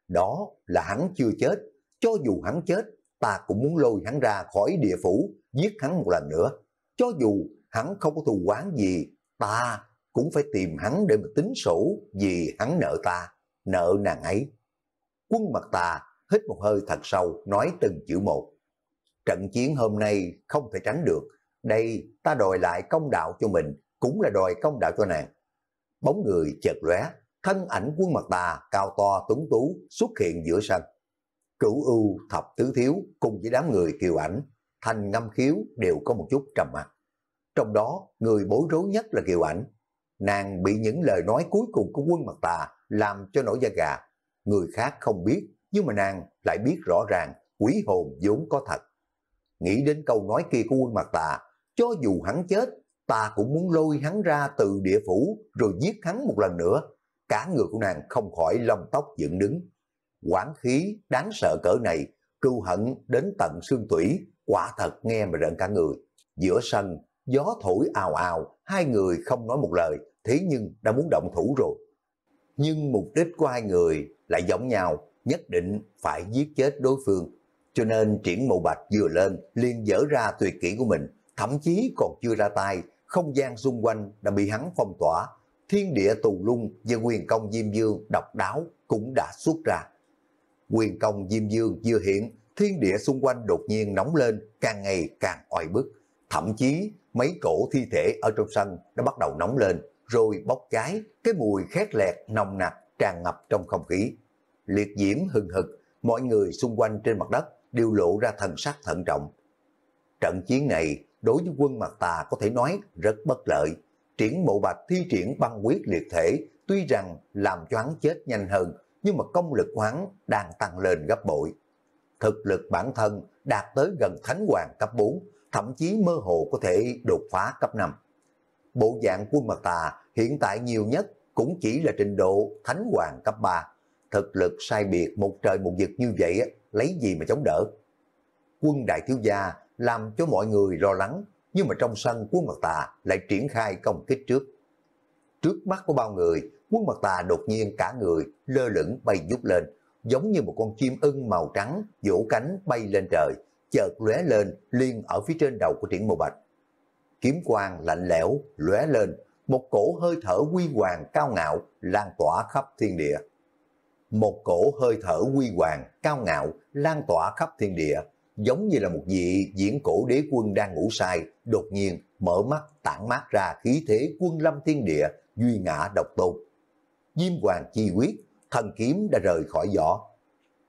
đó là hắn chưa chết, cho dù hắn chết, ta cũng muốn lôi hắn ra khỏi địa phủ, giết hắn một lần nữa. Cho dù hắn không có thù quán gì, ta cũng phải tìm hắn để mà tính sổ vì hắn nợ ta, nợ nàng ấy. Quân mặt ta hít một hơi thật sâu nói từng chữ một. Trận chiến hôm nay không thể tránh được, đây ta đòi lại công đạo cho mình, cũng là đòi công đạo cho nàng. Bóng người chợt lóe, thân ảnh quân mặt ta cao to tuấn tú xuất hiện giữa sân. Cửu ưu thập tứ thiếu cùng với đám người kiều ảnh, thành ngâm khiếu đều có một chút trầm mặt. Trong đó, người bối rối nhất là Kiều Ảnh nàng bị những lời nói cuối cùng của quân mặt tà làm cho nổi da gà. Người khác không biết, nhưng mà nàng lại biết rõ ràng quỷ hồn vốn có thật. Nghĩ đến câu nói kia của quân mặt tà, cho dù hắn chết, ta cũng muốn lôi hắn ra từ địa phủ rồi giết hắn một lần nữa. Cả người của nàng không khỏi lông tóc dựng đứng. Quảng khí đáng sợ cỡ này, cưu hận đến tận xương tủy, quả thật nghe mà rợn cả người. Giữa sân, gió thổi ào ào, hai người không nói một lời, thế nhưng đã muốn động thủ rồi. Nhưng mục đích của hai người lại giống nhau, nhất định phải giết chết đối phương. Cho nên triển mộ bạch vừa lên, liền dở ra tuyệt kỹ của mình, thậm chí còn chưa ra tay, không gian xung quanh đã bị hắn phong tỏa. Thiên địa tù lung và quyền công Diêm Dương độc đáo cũng đã xuất ra. Quyền công Diêm Dương vừa hiện, thiên địa xung quanh đột nhiên nóng lên, càng ngày càng oi bức. Thậm chí mấy cổ thi thể ở trong sân đã bắt đầu nóng lên, rồi bốc cháy, cái mùi khét lẹt nồng nặc tràn ngập trong không khí. Liệt diễm hừng hực, mọi người xung quanh trên mặt đất đều lộ ra thần sắc thận trọng. Trận chiến này đối với quân mặt tà có thể nói rất bất lợi. Triển mộ bạch thi triển băng quyết liệt thể tuy rằng làm cho hắn chết nhanh hơn nhưng mà công lực hắn đang tăng lên gấp bội. Thực lực bản thân đạt tới gần thánh hoàng cấp 4 thậm chí mơ hồ có thể đột phá cấp 5 bộ dạng quân mật tà hiện tại nhiều nhất cũng chỉ là trình độ thánh hoàng cấp 3. Thực lực sai biệt một trời một vực như vậy lấy gì mà chống đỡ. Quân đại thiếu gia làm cho mọi người lo lắng nhưng mà trong sân quân mật tà lại triển khai công kích trước. Trước mắt của bao người, quân mật tà đột nhiên cả người lơ lửng bay vút lên giống như một con chim ưng màu trắng vỗ cánh bay lên trời chợt lóe lên liền ở phía trên đầu của triển mộ bạch kiếm quang lạnh lẽo, lóe lên, một cổ hơi thở uy hoàng cao ngạo lan tỏa khắp thiên địa. Một cổ hơi thở uy hoàng cao ngạo lan tỏa khắp thiên địa, giống như là một vị diễn cổ đế quân đang ngủ say, đột nhiên mở mắt tản mát ra khí thế quân lâm thiên địa, duy ngã độc tôn. Diêm hoàng chi quyết, thần kiếm đã rời khỏi vỏ.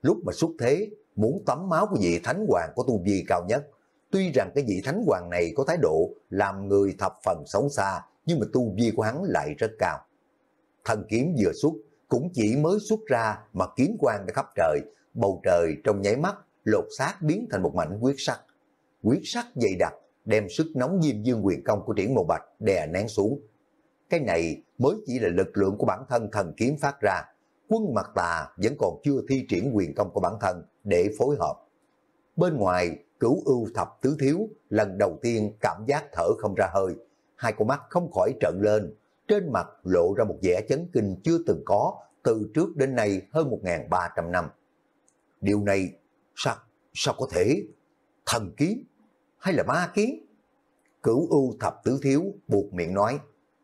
Lúc mà xuất thế, muốn tắm máu của vị thánh hoàng có tu vi cao nhất, Tuy rằng cái vị thánh hoàng này có thái độ làm người thập phần xấu xa, nhưng mà tu vi của hắn lại rất cao. Thần kiếm vừa xuất, cũng chỉ mới xuất ra mà kiếm quang đã khắp trời, bầu trời trong nháy mắt, lột xác biến thành một mảnh quyết sắc. Quyết sắc dày đặc, đem sức nóng diêm dương quyền công của triển mộ bạch đè nén xuống. Cái này mới chỉ là lực lượng của bản thân thần kiếm phát ra, quân mặt tà vẫn còn chưa thi triển quyền công của bản thân để phối hợp. Bên ngoài cửu ưu thập tứ thiếu lần đầu tiên cảm giác thở không ra hơi, hai con mắt không khỏi trợn lên, trên mặt lộ ra một vẻ chấn kinh chưa từng có từ trước đến nay hơn 1.300 năm. Điều này sao, sao có thể? Thần kiếm hay là ma kiếm? Cửu ưu thập tứ thiếu buộc miệng nói,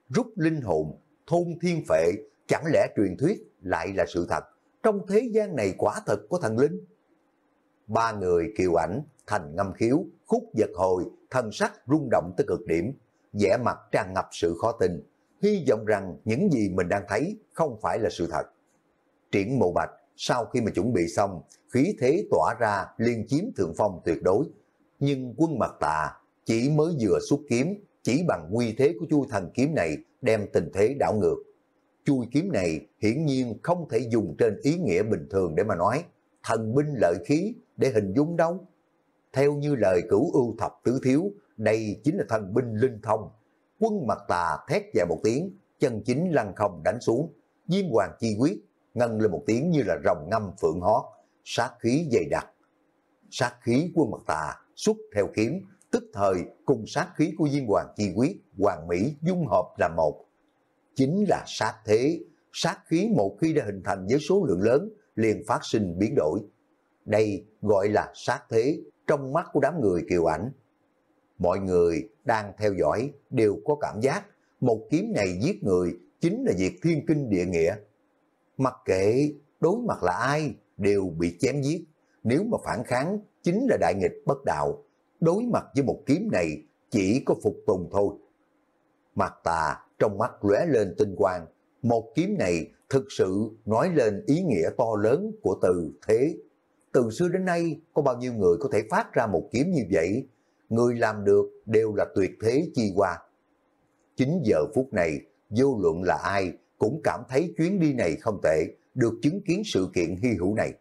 rút linh hồn, thôn thiên phệ, chẳng lẽ truyền thuyết lại là sự thật? Trong thế gian này quả thật có thần linh? ba người kiều ảnh, thành ngâm khiếu, khúc giật hồi, thân sắc rung động tới cực điểm, vẻ mặt tràn ngập sự khó tin, hy vọng rằng những gì mình đang thấy không phải là sự thật. Triển mộ bạch, sau khi mà chuẩn bị xong, khí thế tỏa ra liên chiếm thượng phong tuyệt đối, nhưng quân mặt tà chỉ mới vừa xuất kiếm, chỉ bằng quy thế của chui thần kiếm này đem tình thế đảo ngược. Chui kiếm này hiển nhiên không thể dùng trên ý nghĩa bình thường để mà nói, thần binh lợi khí để hình dung đâu. Theo như lời cửu ưu thập tứ thiếu, đây chính là thần binh linh thông. Quân mặt tà thét dài một tiếng, chân chính lăn không đánh xuống. Diêm hoàng chi quyết, ngân lên một tiếng như là rồng ngâm phượng hót, sát khí dày đặc. Sát khí quân mặt tà xuất theo kiếm, tức thời cùng sát khí của Diêm Hoàng Chi Quyết, Hoàng Mỹ dung hợp là một. Chính là sát thế, sát khí một khi đã hình thành với số lượng lớn, liền phát sinh biến đổi. Đây gọi là sát thế trong mắt của đám người kiều ảnh. Mọi người đang theo dõi đều có cảm giác một kiếm này giết người chính là việc thiên kinh địa nghĩa. Mặc kệ đối mặt là ai đều bị chém giết, nếu mà phản kháng chính là đại nghịch bất đạo. Đối mặt với một kiếm này chỉ có phục tùng thôi. Mặt tà trong mắt lóe lên tinh quang, một kiếm này thực sự nói lên ý nghĩa to lớn của từ thế. Từ xưa đến nay, có bao nhiêu người có thể phát ra một kiếm như vậy? Người làm được đều là tuyệt thế chi qua. Chính giờ phút này, vô luận là ai cũng cảm thấy chuyến đi này không tệ, được chứng kiến sự kiện hy hữu này.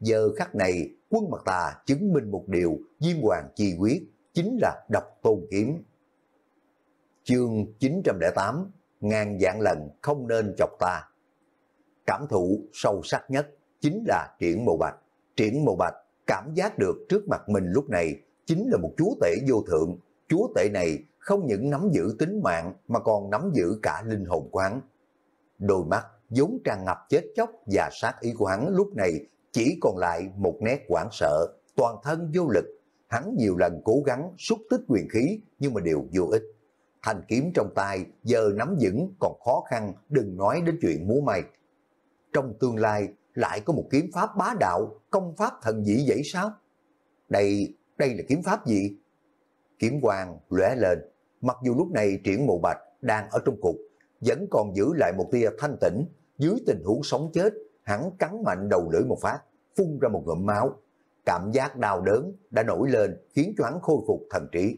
Giờ khắc này, quân mặt tà chứng minh một điều, Diêm Hoàng chi quyết, chính là đập tôn kiếm. Chương 908, ngàn dạng lần không nên chọc ta cảm thụ sâu sắc nhất chính là triển mộ bạch. Triển mộ bạch cảm giác được trước mặt mình lúc này chính là một chúa tể vô thượng. Chúa tể này không những nắm giữ tính mạng mà còn nắm giữ cả linh hồn của hắn. Đôi mắt vốn tràn ngập chết chóc và sát ý của hắn lúc này chỉ còn lại một nét quảng sợ, toàn thân vô lực. Hắn nhiều lần cố gắng xúc tích quyền khí nhưng mà đều vô ích. Thanh kiếm trong tay giờ nắm vững còn khó khăn, đừng nói đến chuyện múa may trong tương lai lại có một kiếm pháp bá đạo, công pháp thần dĩ dãy sao? Đây, đây là kiếm pháp gì? Kiếm quang lóe lên, mặc dù lúc này triển mộ bạch đang ở trong cục, vẫn còn giữ lại một tia thanh tĩnh, dưới tình huống sống chết, hắn cắn mạnh đầu lưỡi một phát, phun ra một ngụm máu. Cảm giác đau đớn đã nổi lên khiến cho hắn khôi phục thần trí.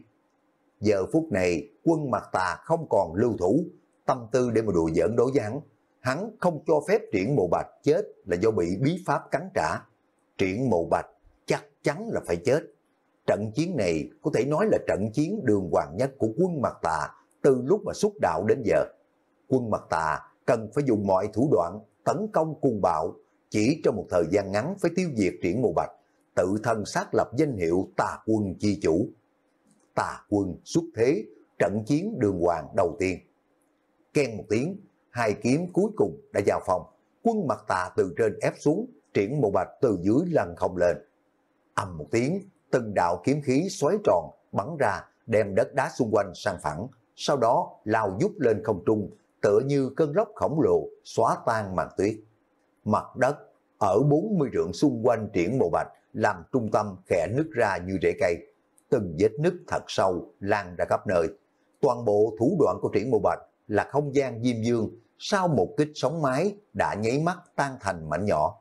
Giờ phút này, quân mặt tà không còn lưu thủ, tâm tư để mà đùa giỡn đối với hắn hắn không cho phép triển mộ bạch chết là do bị bí pháp cắn trả. Triển mộ bạch chắc chắn là phải chết. Trận chiến này có thể nói là trận chiến đường hoàng nhất của quân mặt tà từ lúc mà xuất đạo đến giờ. Quân mặt tà cần phải dùng mọi thủ đoạn tấn công cuồng bạo chỉ trong một thời gian ngắn phải tiêu diệt triển mộ bạch tự thân xác lập danh hiệu tà quân chi chủ. Tà quân xuất thế, trận chiến đường hoàng đầu tiên. Ken một tiếng, hai kiếm cuối cùng đã vào phòng, quân mặt tà từ trên ép xuống, triển mộ bạch từ dưới lần không lên. ầm một tiếng, từng đạo kiếm khí xoáy tròn, bắn ra, đem đất đá xung quanh sang phẳng, sau đó lao giúp lên không trung, tựa như cơn lốc khổng lồ xóa tan màn tuyết. Mặt đất ở 40 trượng xung quanh triển mộ bạch làm trung tâm khẽ nứt ra như rễ cây. Từng vết nứt thật sâu lan ra khắp nơi. Toàn bộ thủ đoạn của triển mộ bạch là không gian diêm dương sau một kích sóng mái đã nháy mắt tan thành mảnh nhỏ.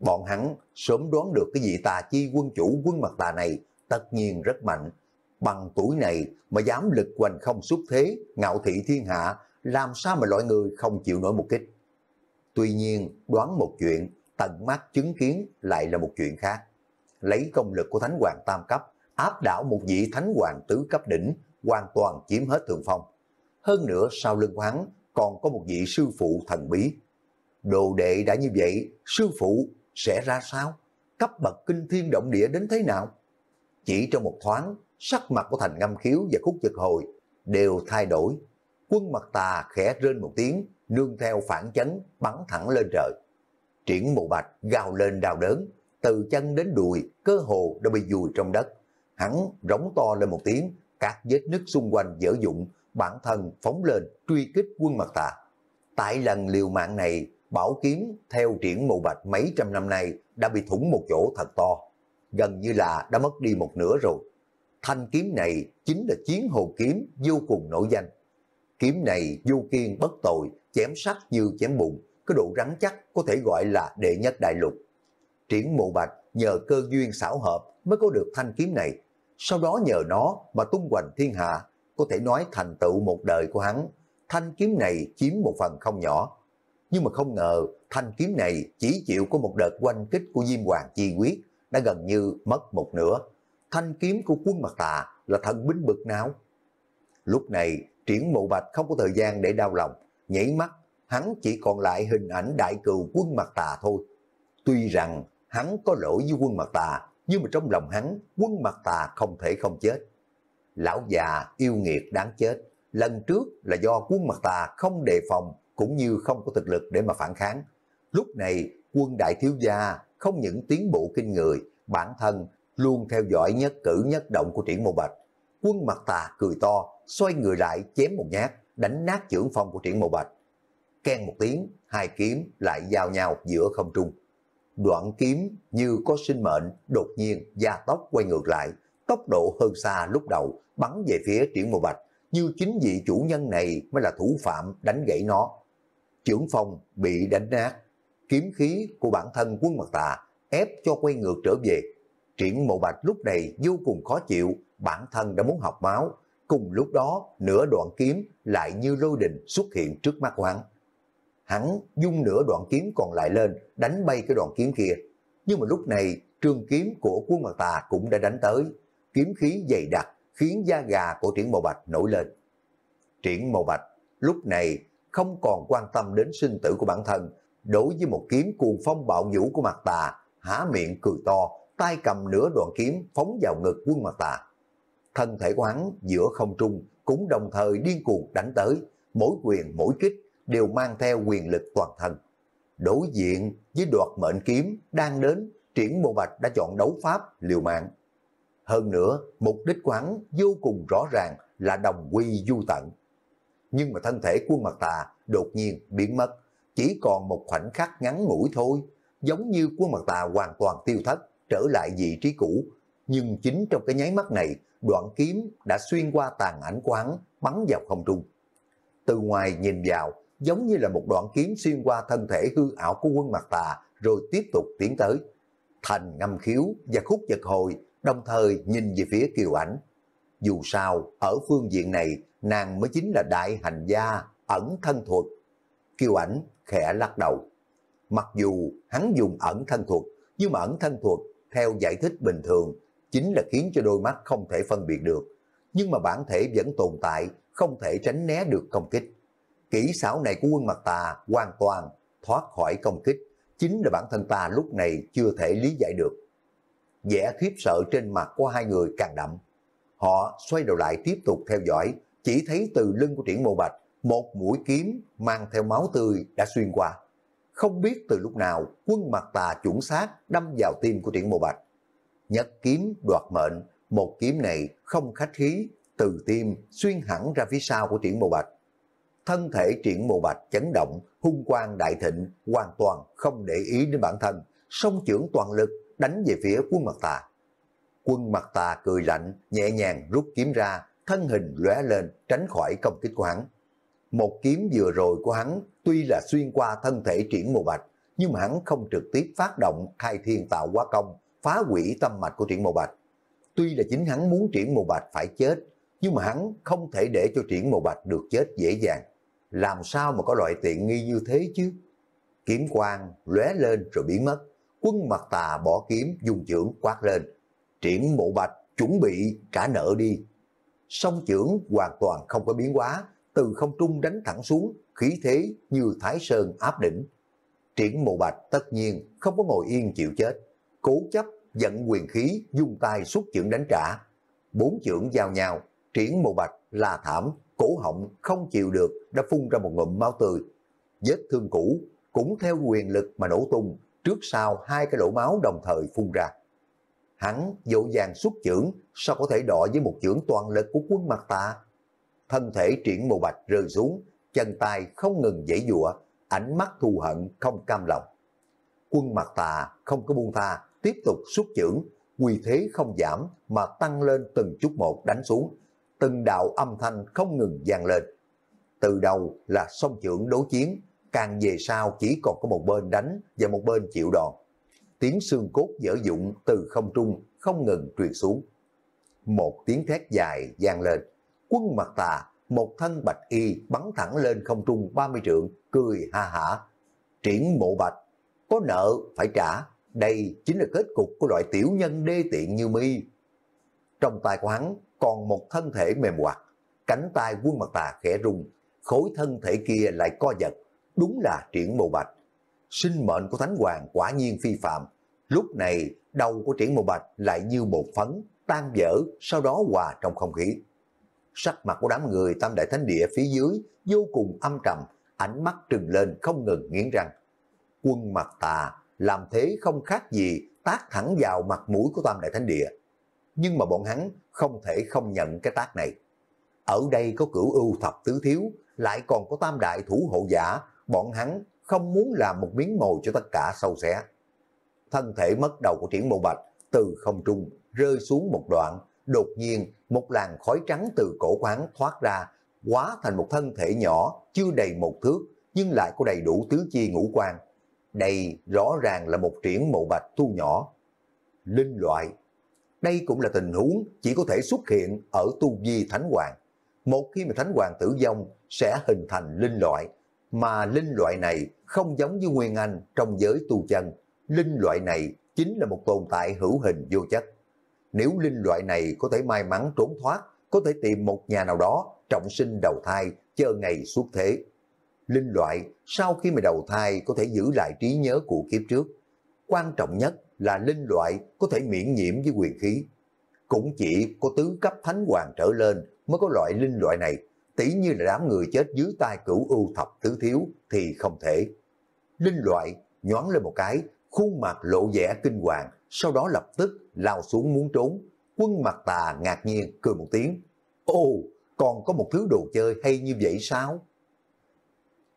Bọn hắn sớm đoán được cái vị tà chi quân chủ quân mặt tà này tất nhiên rất mạnh. Bằng tuổi này mà dám lực hoành không xuất thế, ngạo thị thiên hạ, làm sao mà loại người không chịu nổi một kích. Tuy nhiên, đoán một chuyện, tận mắt chứng kiến lại là một chuyện khác. Lấy công lực của Thánh Hoàng Tam Cấp, áp đảo một vị Thánh Hoàng Tứ Cấp đỉnh, hoàn toàn chiếm hết thượng phong. Hơn nữa, sau lưng hắn còn có một vị sư phụ thần bí. Đồ đệ đã như vậy, sư phụ sẽ ra sao? Cấp bậc kinh thiên động địa đến thế nào? Chỉ trong một thoáng, sắc mặt của thành ngâm khiếu và khúc giật hồi đều thay đổi. Quân mặt tà khẽ rên một tiếng, nương theo phản chấn, bắn thẳng lên trời. Triển mù bạch gào lên đau đớn, từ chân đến đùi, cơ hồ đã bị dùi trong đất. Hắn rống to lên một tiếng, các vết nứt xung quanh dở dụng, bản thân phóng lên truy kích quân mặt tà. Tại lần liều mạng này, bảo kiếm theo triển mộ bạch mấy trăm năm nay đã bị thủng một chỗ thật to, gần như là đã mất đi một nửa rồi. Thanh kiếm này chính là chiến hồ kiếm vô cùng nổi danh. Kiếm này vô kiên bất tội, chém sắc như chém bụng, cái độ rắn chắc có thể gọi là đệ nhất đại lục. Triển mộ bạch nhờ cơ duyên xảo hợp mới có được thanh kiếm này, sau đó nhờ nó mà tung hoành thiên hạ có thể nói thành tựu một đời của hắn, thanh kiếm này chiếm một phần không nhỏ. Nhưng mà không ngờ thanh kiếm này chỉ chịu có một đợt quanh kích của Diêm Hoàng Chi Quyết đã gần như mất một nửa. Thanh kiếm của quân mặt tà là thần binh bực não. Lúc này triển mộ bạch không có thời gian để đau lòng, nhảy mắt hắn chỉ còn lại hình ảnh đại cừu quân mặt tà thôi. Tuy rằng hắn có lỗi với quân mặt tà nhưng mà trong lòng hắn quân mặt tà không thể không chết lão già yêu nghiệt đáng chết, lần trước là do quân mặt ta không đề phòng cũng như không có thực lực để mà phản kháng. Lúc này quân đại thiếu gia không những tiến bộ kinh người, bản thân luôn theo dõi nhất cử nhất động của triển mô bạch. Quân mặt tà cười to, xoay người lại chém một nhát, đánh nát trưởng phong của triển mộ bạch. Ken một tiếng, hai kiếm lại giao nhau giữa không trung. Đoạn kiếm như có sinh mệnh, đột nhiên gia tốc quay ngược lại, tốc độ hơn xa lúc đầu, bắn về phía Triển Mộ Bạch, như chính vị chủ nhân này mới là thủ phạm đánh gãy nó. Trưởng phòng bị đánh nát, kiếm khí của bản thân quân mặt tà ép cho quay ngược trở về. Triển Mộ Bạch lúc này vô cùng khó chịu, bản thân đã muốn học máu, cùng lúc đó nửa đoạn kiếm lại như lôi đình xuất hiện trước mắt của hắn. Hắn dung nửa đoạn kiếm còn lại lên, đánh bay cái đoạn kiếm kia. Nhưng mà lúc này trường kiếm của quân mặt tà cũng đã đánh tới kiếm khí dày đặc khiến da gà của triển mộ bạch nổi lên. Triển mộ bạch lúc này không còn quan tâm đến sinh tử của bản thân, đối với một kiếm cuồng phong bạo vũ của mặt tà, há miệng cười to, tay cầm nửa đoạn kiếm phóng vào ngực quân mặt tà. Thân thể của hắn giữa không trung cũng đồng thời điên cuồng đánh tới, mỗi quyền mỗi kích đều mang theo quyền lực toàn thân. Đối diện với đoạt mệnh kiếm đang đến, triển mộ bạch đã chọn đấu pháp liều mạng. Hơn nữa, mục đích của hắn vô cùng rõ ràng là đồng quy du tận. Nhưng mà thân thể quân mặt tà đột nhiên biến mất, chỉ còn một khoảnh khắc ngắn ngủi thôi, giống như quân mặt tà hoàn toàn tiêu thất, trở lại vị trí cũ. Nhưng chính trong cái nháy mắt này, đoạn kiếm đã xuyên qua tàn ảnh của hắn, bắn vào không trung. Từ ngoài nhìn vào, giống như là một đoạn kiếm xuyên qua thân thể hư ảo của quân mặt tà, rồi tiếp tục tiến tới. Thành ngâm khiếu và khúc giật hồi đồng thời nhìn về phía Kiều Ảnh. Dù sao, ở phương diện này, nàng mới chính là đại hành gia, ẩn thân thuật. Kiều Ảnh khẽ lắc đầu. Mặc dù hắn dùng ẩn thân thuật, nhưng mà ẩn thân thuật, theo giải thích bình thường, chính là khiến cho đôi mắt không thể phân biệt được. Nhưng mà bản thể vẫn tồn tại, không thể tránh né được công kích. Kỹ xảo này của quân mặt ta hoàn toàn thoát khỏi công kích, chính là bản thân ta lúc này chưa thể lý giải được vẻ khiếp sợ trên mặt của hai người càng đậm. Họ xoay đầu lại tiếp tục theo dõi, chỉ thấy từ lưng của triển mộ bạch, một mũi kiếm mang theo máu tươi đã xuyên qua. Không biết từ lúc nào, quân mặt tà chuẩn xác đâm vào tim của triển mộ bạch. Nhất kiếm đoạt mệnh, một kiếm này không khách khí, từ tim xuyên hẳn ra phía sau của triển mộ bạch. Thân thể triển mộ bạch chấn động, hung quang đại thịnh, hoàn toàn không để ý đến bản thân, song trưởng toàn lực đánh về phía quân mặt tà. Quân mặt tà cười lạnh, nhẹ nhàng rút kiếm ra, thân hình lóe lên tránh khỏi công kích của hắn. Một kiếm vừa rồi của hắn tuy là xuyên qua thân thể triển mộ bạch, nhưng mà hắn không trực tiếp phát động khai thiên tạo quá công, phá hủy tâm mạch của triển mộ bạch. Tuy là chính hắn muốn triển mộ bạch phải chết, nhưng mà hắn không thể để cho triển mộ bạch được chết dễ dàng. Làm sao mà có loại tiện nghi như thế chứ? Kiếm quang lóe lên rồi biến mất quân mặt tà bỏ kiếm dùng chưởng quát lên. Triển mộ bạch chuẩn bị trả nợ đi. Song chưởng hoàn toàn không có biến hóa, từ không trung đánh thẳng xuống, khí thế như Thái Sơn áp đỉnh. Triển mộ bạch tất nhiên không có ngồi yên chịu chết, cố chấp dẫn quyền khí dùng tay xuất chưởng đánh trả. Bốn chưởng giao nhau, triển mộ bạch là thảm, cổ họng không chịu được đã phun ra một ngụm máu tươi. Vết thương cũ cũng theo quyền lực mà nổ tung, trước sau hai cái lỗ máu đồng thời phun ra. Hắn dỗ dàng xuất chưởng, sao có thể đọ với một chưởng toàn lực của quân mặt ta? Thân thể triển màu bạch rơi xuống, chân tay không ngừng dãy dụa, ánh mắt thù hận không cam lòng. Quân mặt tà không có buông tha, tiếp tục xuất chưởng, quy thế không giảm mà tăng lên từng chút một đánh xuống, từng đạo âm thanh không ngừng vang lên. Từ đầu là song trưởng đấu chiến, càng về sau chỉ còn có một bên đánh và một bên chịu đòn. Tiếng xương cốt dở dụng từ không trung không ngừng truyền xuống. Một tiếng thét dài vang lên, quân mặt tà, một thân bạch y bắn thẳng lên không trung 30 trượng, cười ha hả. Triển mộ bạch, có nợ phải trả, đây chính là kết cục của loại tiểu nhân đê tiện như mi. Trong tay của hắn còn một thân thể mềm hoạt, cánh tay quân mặt tà khẽ rung, khối thân thể kia lại co giật đúng là triển mộ bạch. Sinh mệnh của Thánh Hoàng quả nhiên phi phạm. Lúc này, đầu của triển mộ bạch lại như bột phấn, tan vỡ, sau đó hòa trong không khí. Sắc mặt của đám người tam đại thánh địa phía dưới vô cùng âm trầm, ánh mắt trừng lên không ngừng nghiến răng. Quân mặt tà, làm thế không khác gì tác thẳng vào mặt mũi của tam đại thánh địa. Nhưng mà bọn hắn không thể không nhận cái tác này. Ở đây có cửu ưu thập tứ thiếu, lại còn có tam đại thủ hộ giả bọn hắn không muốn làm một miếng mồi cho tất cả sâu xé. Thân thể mất đầu của triển bộ bạch từ không trung rơi xuống một đoạn, đột nhiên một làn khói trắng từ cổ quán thoát ra, hóa thành một thân thể nhỏ, chưa đầy một thước, nhưng lại có đầy đủ tứ chi ngũ quan. Đây rõ ràng là một triển mộ bạch thu nhỏ. Linh loại Đây cũng là tình huống chỉ có thể xuất hiện ở tu vi Thánh Hoàng. Một khi mà Thánh Hoàng tử vong sẽ hình thành linh loại, mà linh loại này không giống như Nguyên Anh trong giới tu chân. Linh loại này chính là một tồn tại hữu hình vô chất. Nếu linh loại này có thể may mắn trốn thoát, có thể tìm một nhà nào đó trọng sinh đầu thai, chờ ngày xuất thế. Linh loại sau khi mà đầu thai có thể giữ lại trí nhớ của kiếp trước. Quan trọng nhất là linh loại có thể miễn nhiễm với quyền khí. Cũng chỉ có tứ cấp thánh hoàng trở lên mới có loại linh loại này tỷ như là đám người chết dưới tay cửu ưu thập tứ thiếu thì không thể. Linh loại nhón lên một cái, khuôn mặt lộ vẻ kinh hoàng, sau đó lập tức lao xuống muốn trốn. Quân mặt tà ngạc nhiên cười một tiếng. Ô, còn có một thứ đồ chơi hay như vậy sao?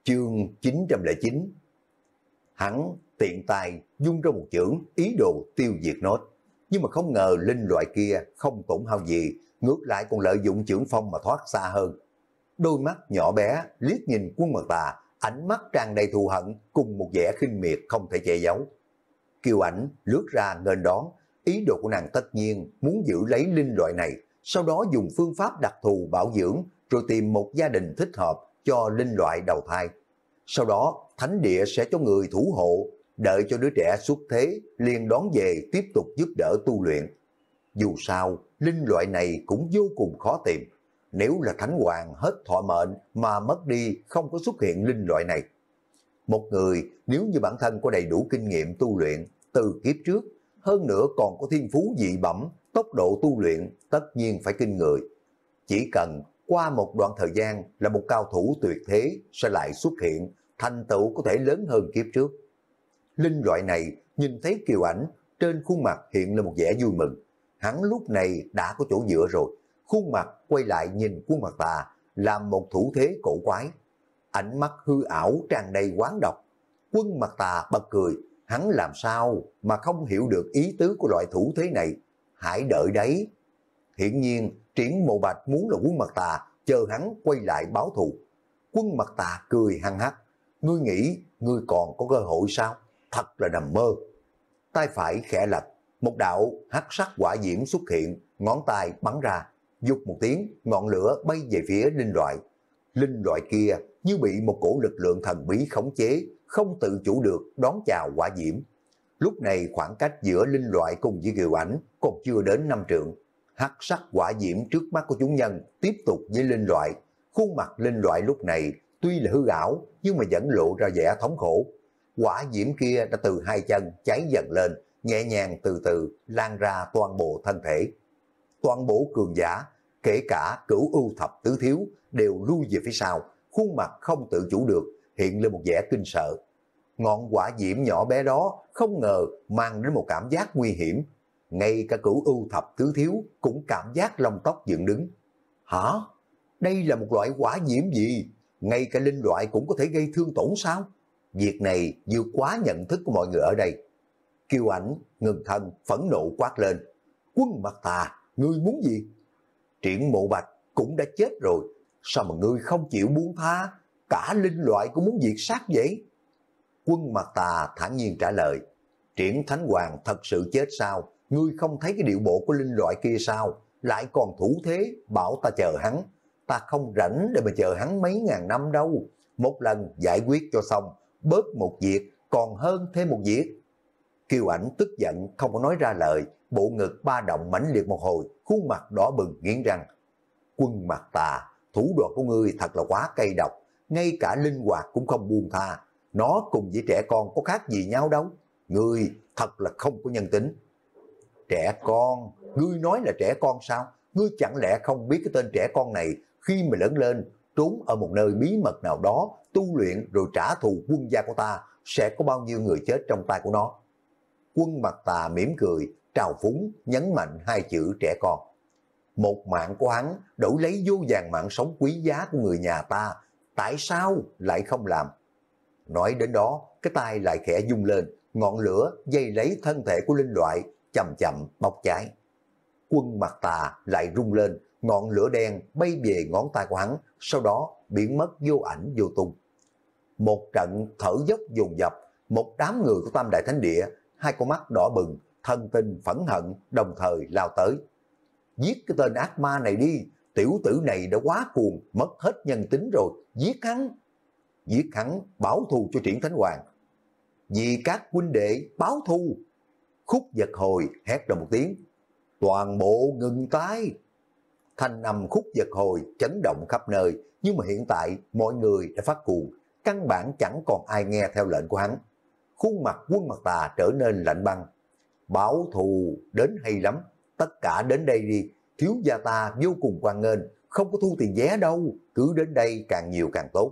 Chương 909 Hắn tiện tài dung ra một chưởng ý đồ tiêu diệt nốt. Nhưng mà không ngờ linh loại kia không tổn hao gì, ngược lại còn lợi dụng trưởng phong mà thoát xa hơn, đôi mắt nhỏ bé liếc nhìn quân mật tà, ánh mắt tràn đầy thù hận cùng một vẻ khinh miệt không thể che giấu. Kiều ảnh lướt ra ngênh đón, ý đồ của nàng tất nhiên muốn giữ lấy linh loại này, sau đó dùng phương pháp đặc thù bảo dưỡng rồi tìm một gia đình thích hợp cho linh loại đầu thai. Sau đó, thánh địa sẽ cho người thủ hộ, đợi cho đứa trẻ xuất thế liền đón về tiếp tục giúp đỡ tu luyện. Dù sao, linh loại này cũng vô cùng khó tìm nếu là thánh hoàng hết thọ mệnh mà mất đi không có xuất hiện linh loại này. Một người nếu như bản thân có đầy đủ kinh nghiệm tu luyện từ kiếp trước, hơn nữa còn có thiên phú dị bẩm, tốc độ tu luyện tất nhiên phải kinh người. Chỉ cần qua một đoạn thời gian là một cao thủ tuyệt thế sẽ lại xuất hiện, thành tựu có thể lớn hơn kiếp trước. Linh loại này nhìn thấy kiều ảnh trên khuôn mặt hiện lên một vẻ vui mừng. Hắn lúc này đã có chỗ dựa rồi, khuôn mặt quay lại nhìn khuôn mặt tà, làm một thủ thế cổ quái. Ánh mắt hư ảo tràn đầy quán độc. Quân mặt tà bật cười, hắn làm sao mà không hiểu được ý tứ của loại thủ thế này. Hãy đợi đấy. Hiển nhiên, triển mộ bạch muốn là quân mặt tà, chờ hắn quay lại báo thù. Quân mặt tà cười hăng hắc. Ngươi nghĩ ngươi còn có cơ hội sao? Thật là nằm mơ. Tay phải khẽ lật, một đạo hắc sắc quả diễm xuất hiện, ngón tay bắn ra. Dục một tiếng, ngọn lửa bay về phía linh loại. Linh loại kia như bị một cổ lực lượng thần bí khống chế, không tự chủ được đón chào quả diễm. Lúc này khoảng cách giữa linh loại cùng với kiều ảnh còn chưa đến năm trượng. Hắc sắc quả diễm trước mắt của chúng nhân tiếp tục với linh loại. Khuôn mặt linh loại lúc này tuy là hư ảo nhưng mà vẫn lộ ra vẻ thống khổ. Quả diễm kia đã từ hai chân cháy dần lên, nhẹ nhàng từ từ lan ra toàn bộ thân thể toàn bộ cường giả, kể cả cửu ưu thập tứ thiếu, đều lui về phía sau, khuôn mặt không tự chủ được, hiện lên một vẻ kinh sợ. Ngọn quả diễm nhỏ bé đó không ngờ mang đến một cảm giác nguy hiểm. Ngay cả cửu ưu thập tứ thiếu cũng cảm giác lông tóc dựng đứng. Hả? Đây là một loại quả diễm gì? Ngay cả linh loại cũng có thể gây thương tổn sao? Việc này vượt quá nhận thức của mọi người ở đây. Kiều ảnh, ngừng thân, phẫn nộ quát lên. Quân mặt tà, ngươi muốn gì? Triển mộ bạch cũng đã chết rồi, sao mà ngươi không chịu buông tha, cả linh loại cũng muốn diệt sát vậy? Quân mặt tà thản nhiên trả lời, triển thánh hoàng thật sự chết sao? Ngươi không thấy cái điệu bộ của linh loại kia sao? Lại còn thủ thế, bảo ta chờ hắn. Ta không rảnh để mà chờ hắn mấy ngàn năm đâu. Một lần giải quyết cho xong, bớt một việc, còn hơn thêm một việc. Kiều ảnh tức giận không có nói ra lời, bộ ngực ba động mãnh liệt một hồi, khuôn mặt đỏ bừng nghiến răng. Quân mặt tà, thủ đoạn của ngươi thật là quá cay độc, ngay cả linh hoạt cũng không buông tha. Nó cùng với trẻ con có khác gì nhau đâu. Ngươi thật là không có nhân tính. Trẻ con, ngươi nói là trẻ con sao? Ngươi chẳng lẽ không biết cái tên trẻ con này khi mà lớn lên trốn ở một nơi bí mật nào đó, tu luyện rồi trả thù quân gia của ta, sẽ có bao nhiêu người chết trong tay của nó. Quân mặt tà mỉm cười, trào phúng, nhấn mạnh hai chữ trẻ con. Một mạng của hắn đổi lấy vô vàng mạng sống quý giá của người nhà ta, tại sao lại không làm? Nói đến đó, cái tay lại khẽ dung lên, ngọn lửa dây lấy thân thể của linh loại, chậm chậm bốc cháy. Quân mặt tà lại rung lên, ngọn lửa đen bay về ngón tay của hắn, sau đó biến mất vô ảnh vô tung. Một trận thở dốc dồn dập, một đám người của Tam Đại Thánh Địa, hai con mắt đỏ bừng, thân tình phẫn hận, đồng thời lao tới. Giết cái tên ác ma này đi, tiểu tử này đã quá cuồng, mất hết nhân tính rồi, giết hắn. Giết hắn, báo thù cho Triển Thánh Hoàng. Vì các huynh đệ báo thù. Khúc giật hồi hét ra một tiếng, toàn bộ ngừng tái. Thanh nằm khúc giật hồi chấn động khắp nơi, nhưng mà hiện tại mọi người đã phát cuồng, căn bản chẳng còn ai nghe theo lệnh của hắn. Khuôn mặt quân mặt tà trở nên lạnh băng, bảo thù đến hay lắm, tất cả đến đây đi, thiếu gia ta vô cùng quan nghênh, không có thu tiền vé đâu, cứ đến đây càng nhiều càng tốt.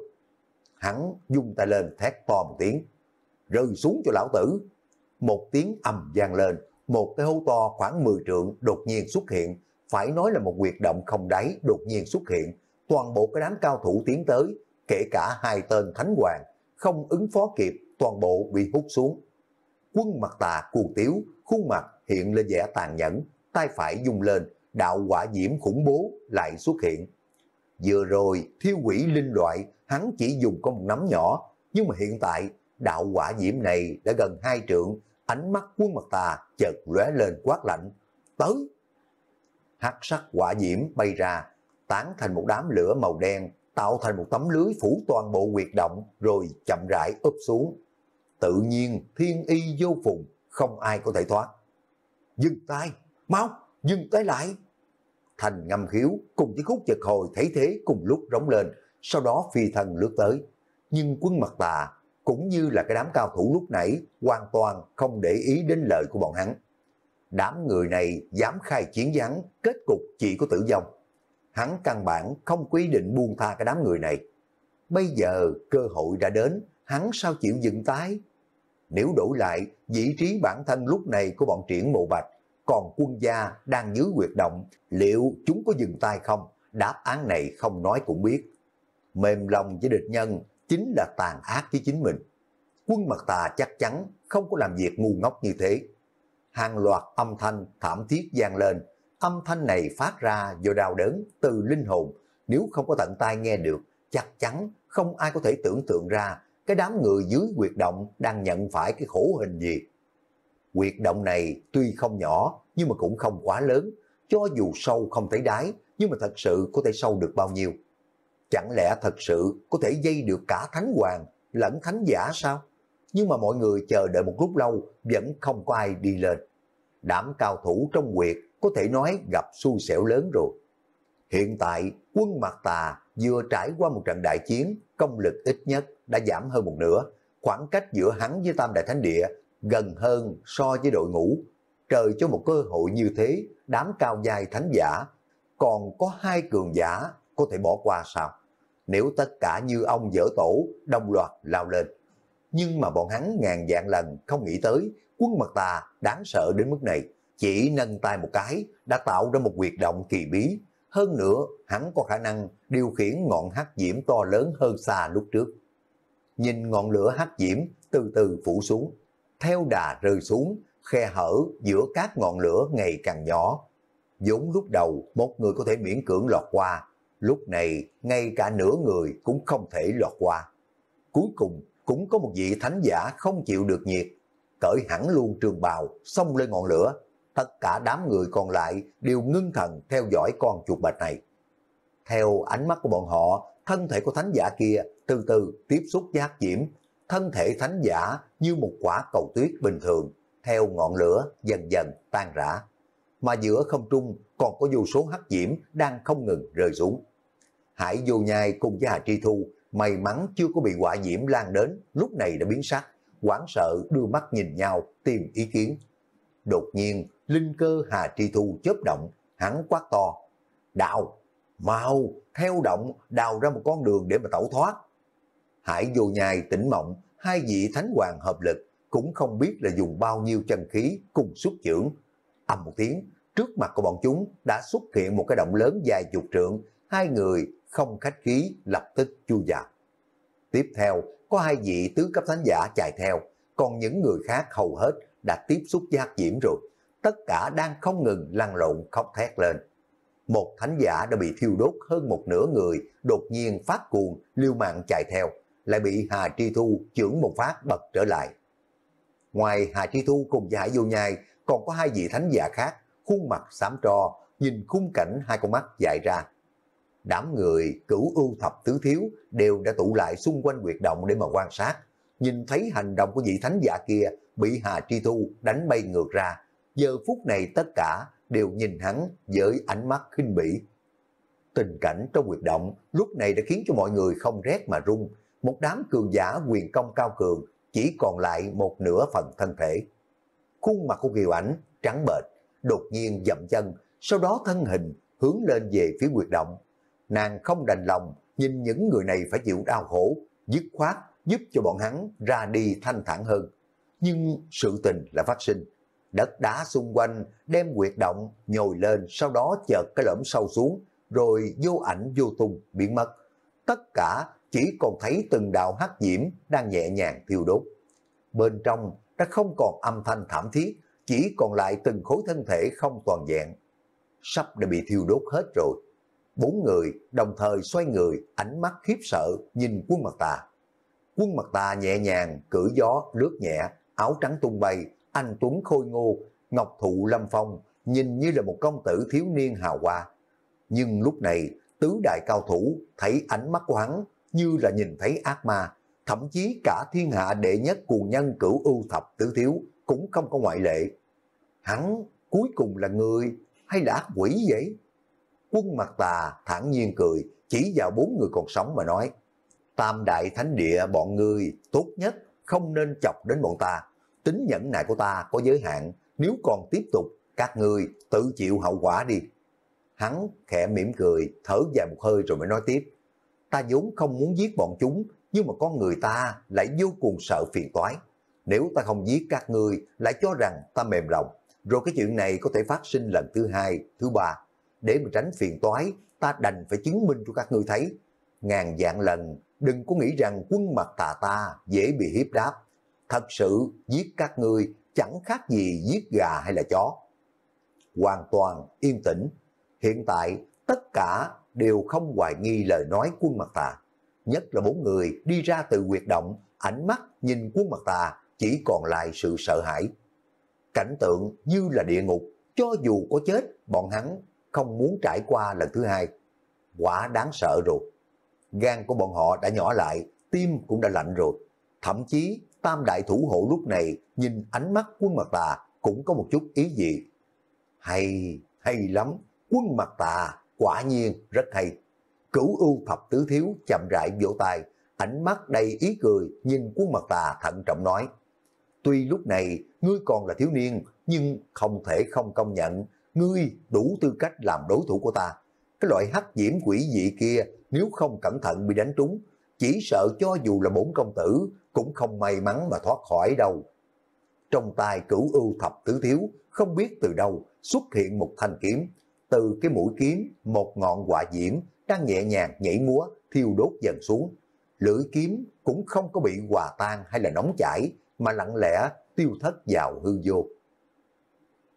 Hắn dung tay lên thét to một tiếng, rơi xuống cho lão tử. Một tiếng ầm gian lên, một cái hố to khoảng 10 trượng đột nhiên xuất hiện, phải nói là một quyệt động không đáy đột nhiên xuất hiện, toàn bộ cái đám cao thủ tiến tới, kể cả hai tên thánh hoàng, không ứng phó kịp, toàn bộ bị hút xuống. Quân mặt tà cuồng tiếu, khuôn mặt hiện lên vẻ tàn nhẫn, tay phải dùng lên, đạo quả diễm khủng bố lại xuất hiện. Vừa rồi, thiêu quỷ linh loại, hắn chỉ dùng có một nắm nhỏ, nhưng mà hiện tại, đạo quả diễm này đã gần hai trượng, ánh mắt khuôn mặt tà chợt lóe lên quát lạnh, tới. Hắc sắc quả diễm bay ra, tán thành một đám lửa màu đen, tạo thành một tấm lưới phủ toàn bộ quyệt động, rồi chậm rãi úp xuống. Tự nhiên, thiên y vô phùng, không ai có thể thoát. Dừng tay, mau, dừng tay lại. Thành ngâm khiếu cùng với khúc chật hồi thấy thế cùng lúc rống lên, sau đó phi thần lướt tới. Nhưng quân mặt tà cũng như là cái đám cao thủ lúc nãy hoàn toàn không để ý đến lời của bọn hắn. Đám người này dám khai chiến vắng, kết cục chỉ có tử vong. Hắn căn bản không quy định buông tha cái đám người này. Bây giờ cơ hội đã đến, hắn sao chịu dựng tái nếu đổi lại, vị trí bản thân lúc này của bọn triển mộ bạch, còn quân gia đang dưới quyệt động, liệu chúng có dừng tay không? Đáp án này không nói cũng biết. Mềm lòng với địch nhân chính là tàn ác với chính mình. Quân mặt tà chắc chắn không có làm việc ngu ngốc như thế. Hàng loạt âm thanh thảm thiết gian lên, âm thanh này phát ra do đau đớn từ linh hồn, nếu không có tận tai nghe được, chắc chắn không ai có thể tưởng tượng ra cái đám người dưới quyệt động đang nhận phải cái khổ hình gì. Quyệt động này tuy không nhỏ nhưng mà cũng không quá lớn, cho dù sâu không thấy đáy nhưng mà thật sự có thể sâu được bao nhiêu. Chẳng lẽ thật sự có thể dây được cả thánh hoàng lẫn thánh giả sao? Nhưng mà mọi người chờ đợi một lúc lâu vẫn không có ai đi lên. Đám cao thủ trong quyệt có thể nói gặp xui xẻo lớn rồi. Hiện tại quân mặt Tà vừa trải qua một trận đại chiến công lực ít nhất đã giảm hơn một nửa, khoảng cách giữa hắn với Tam Đại Thánh Địa gần hơn so với đội ngũ. Trời cho một cơ hội như thế, đám cao dài thánh giả, còn có hai cường giả có thể bỏ qua sao? Nếu tất cả như ông dở tổ, đồng loạt lao lên. Nhưng mà bọn hắn ngàn dạng lần không nghĩ tới, quân mật tà đáng sợ đến mức này. Chỉ nâng tay một cái đã tạo ra một quyệt động kỳ bí. Hơn nữa, hắn có khả năng điều khiển ngọn hắc diễm to lớn hơn xa lúc trước nhìn ngọn lửa hắc diễm từ từ phủ xuống, theo đà rơi xuống, khe hở giữa các ngọn lửa ngày càng nhỏ. vốn lúc đầu một người có thể miễn cưỡng lọt qua, lúc này ngay cả nửa người cũng không thể lọt qua. Cuối cùng cũng có một vị thánh giả không chịu được nhiệt, cởi hẳn luôn trường bào, xông lên ngọn lửa. Tất cả đám người còn lại đều ngưng thần theo dõi con chuột bạch này. Theo ánh mắt của bọn họ thân thể của thánh giả kia từ từ tiếp xúc giác hắc diễm, thân thể thánh giả như một quả cầu tuyết bình thường, theo ngọn lửa dần dần tan rã. Mà giữa không trung còn có vô số hắc diễm đang không ngừng rơi xuống. Hải vô nhai cùng với Hà Tri Thu may mắn chưa có bị hỏa diễm lan đến, lúc này đã biến sắc, hoảng sợ đưa mắt nhìn nhau tìm ý kiến. Đột nhiên, linh cơ Hà Tri Thu chớp động, hắn quát to, đạo mau, theo động, đào ra một con đường để mà tẩu thoát. Hải vô nhai tỉnh mộng, hai vị thánh hoàng hợp lực, cũng không biết là dùng bao nhiêu chân khí cùng xuất trưởng. Âm một tiếng, trước mặt của bọn chúng đã xuất hiện một cái động lớn dài chục trượng, hai người không khách khí lập tức chui vào. Tiếp theo, có hai vị tứ cấp thánh giả chạy theo, còn những người khác hầu hết đã tiếp xúc giác hắc diễm rồi. Tất cả đang không ngừng lăn lộn khóc thét lên một thánh giả đã bị thiêu đốt hơn một nửa người, đột nhiên phát cuồng, liêu mạng chạy theo, lại bị Hà Tri Thu chưởng một phát bật trở lại. Ngoài Hà Tri Thu cùng với Hải Vô Nhai, còn có hai vị thánh giả khác, khuôn mặt xám trò nhìn khung cảnh hai con mắt dại ra. Đám người cửu ưu thập tứ thiếu đều đã tụ lại xung quanh quyệt động để mà quan sát. Nhìn thấy hành động của vị thánh giả kia bị Hà Tri Thu đánh bay ngược ra. Giờ phút này tất cả đều nhìn hắn với ánh mắt khinh bỉ. Tình cảnh trong quyệt động lúc này đã khiến cho mọi người không rét mà run. Một đám cường giả quyền công cao cường chỉ còn lại một nửa phần thân thể. Khuôn mặt của Kiều Ảnh trắng bệch, đột nhiên dậm chân, sau đó thân hình hướng lên về phía quyệt động. Nàng không đành lòng nhìn những người này phải chịu đau khổ, dứt khoát giúp cho bọn hắn ra đi thanh thản hơn. Nhưng sự tình là phát sinh đất đá xung quanh, đem quyệt động, nhồi lên, sau đó chợt cái lõm sâu xuống, rồi vô ảnh vô tung, biến mất. Tất cả chỉ còn thấy từng đạo hắc diễm đang nhẹ nhàng thiêu đốt. Bên trong đã không còn âm thanh thảm thiết, chỉ còn lại từng khối thân thể không toàn vẹn. Sắp đã bị thiêu đốt hết rồi. Bốn người đồng thời xoay người, ánh mắt khiếp sợ nhìn quân mặt tà. Quân mặt tà nhẹ nhàng, cử gió, lướt nhẹ, áo trắng tung bay, anh Tuấn khôi ngô, ngọc thụ lâm phong, nhìn như là một công tử thiếu niên hào hoa. Nhưng lúc này, tứ đại cao thủ thấy ánh mắt của hắn như là nhìn thấy ác ma, thậm chí cả thiên hạ đệ nhất cuồng nhân cửu ưu thập tứ thiếu cũng không có ngoại lệ. Hắn cuối cùng là người hay là ác quỷ vậy? Quân mặt tà thản nhiên cười, chỉ vào bốn người còn sống mà nói, Tam đại thánh địa bọn ngươi tốt nhất không nên chọc đến bọn ta tính nhẫn nại của ta có giới hạn, nếu còn tiếp tục, các người tự chịu hậu quả đi. Hắn khẽ mỉm cười, thở dài một hơi rồi mới nói tiếp. Ta vốn không muốn giết bọn chúng, nhưng mà con người ta lại vô cùng sợ phiền toái. Nếu ta không giết các người lại cho rằng ta mềm lòng, rồi cái chuyện này có thể phát sinh lần thứ hai, thứ ba. Để mà tránh phiền toái, ta đành phải chứng minh cho các ngươi thấy. Ngàn dạng lần, đừng có nghĩ rằng quân mặt tà ta dễ bị hiếp đáp, thật sự giết các ngươi chẳng khác gì giết gà hay là chó. Hoàn toàn yên tĩnh, hiện tại tất cả đều không hoài nghi lời nói quân mặt tà. Nhất là bốn người đi ra từ huyệt động, ánh mắt nhìn quân mặt tà chỉ còn lại sự sợ hãi. Cảnh tượng như là địa ngục, cho dù có chết, bọn hắn không muốn trải qua lần thứ hai. Quả đáng sợ rồi. Gan của bọn họ đã nhỏ lại, tim cũng đã lạnh rồi. Thậm chí tam đại thủ hộ lúc này nhìn ánh mắt quân mặt tà cũng có một chút ý gì. Hay, hay lắm, quân mặt tà quả nhiên rất hay. Cửu ưu thập tứ thiếu chậm rãi vỗ tay, ánh mắt đầy ý cười nhìn quân mặt tà thận trọng nói. Tuy lúc này ngươi còn là thiếu niên, nhưng không thể không công nhận ngươi đủ tư cách làm đối thủ của ta. Cái loại hắc diễm quỷ dị kia nếu không cẩn thận bị đánh trúng chỉ sợ cho dù là bốn công tử cũng không may mắn mà thoát khỏi đâu. Trong tay cửu ưu thập tứ thiếu, không biết từ đâu xuất hiện một thanh kiếm, từ cái mũi kiếm một ngọn quả diễm đang nhẹ nhàng nhảy múa, thiêu đốt dần xuống. Lưỡi kiếm cũng không có bị hòa tan hay là nóng chảy, mà lặng lẽ tiêu thất vào hư vô.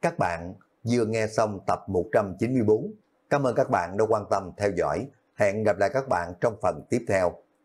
Các bạn vừa nghe xong tập 194. Cảm ơn các bạn đã quan tâm theo dõi. Hẹn gặp lại các bạn trong phần tiếp theo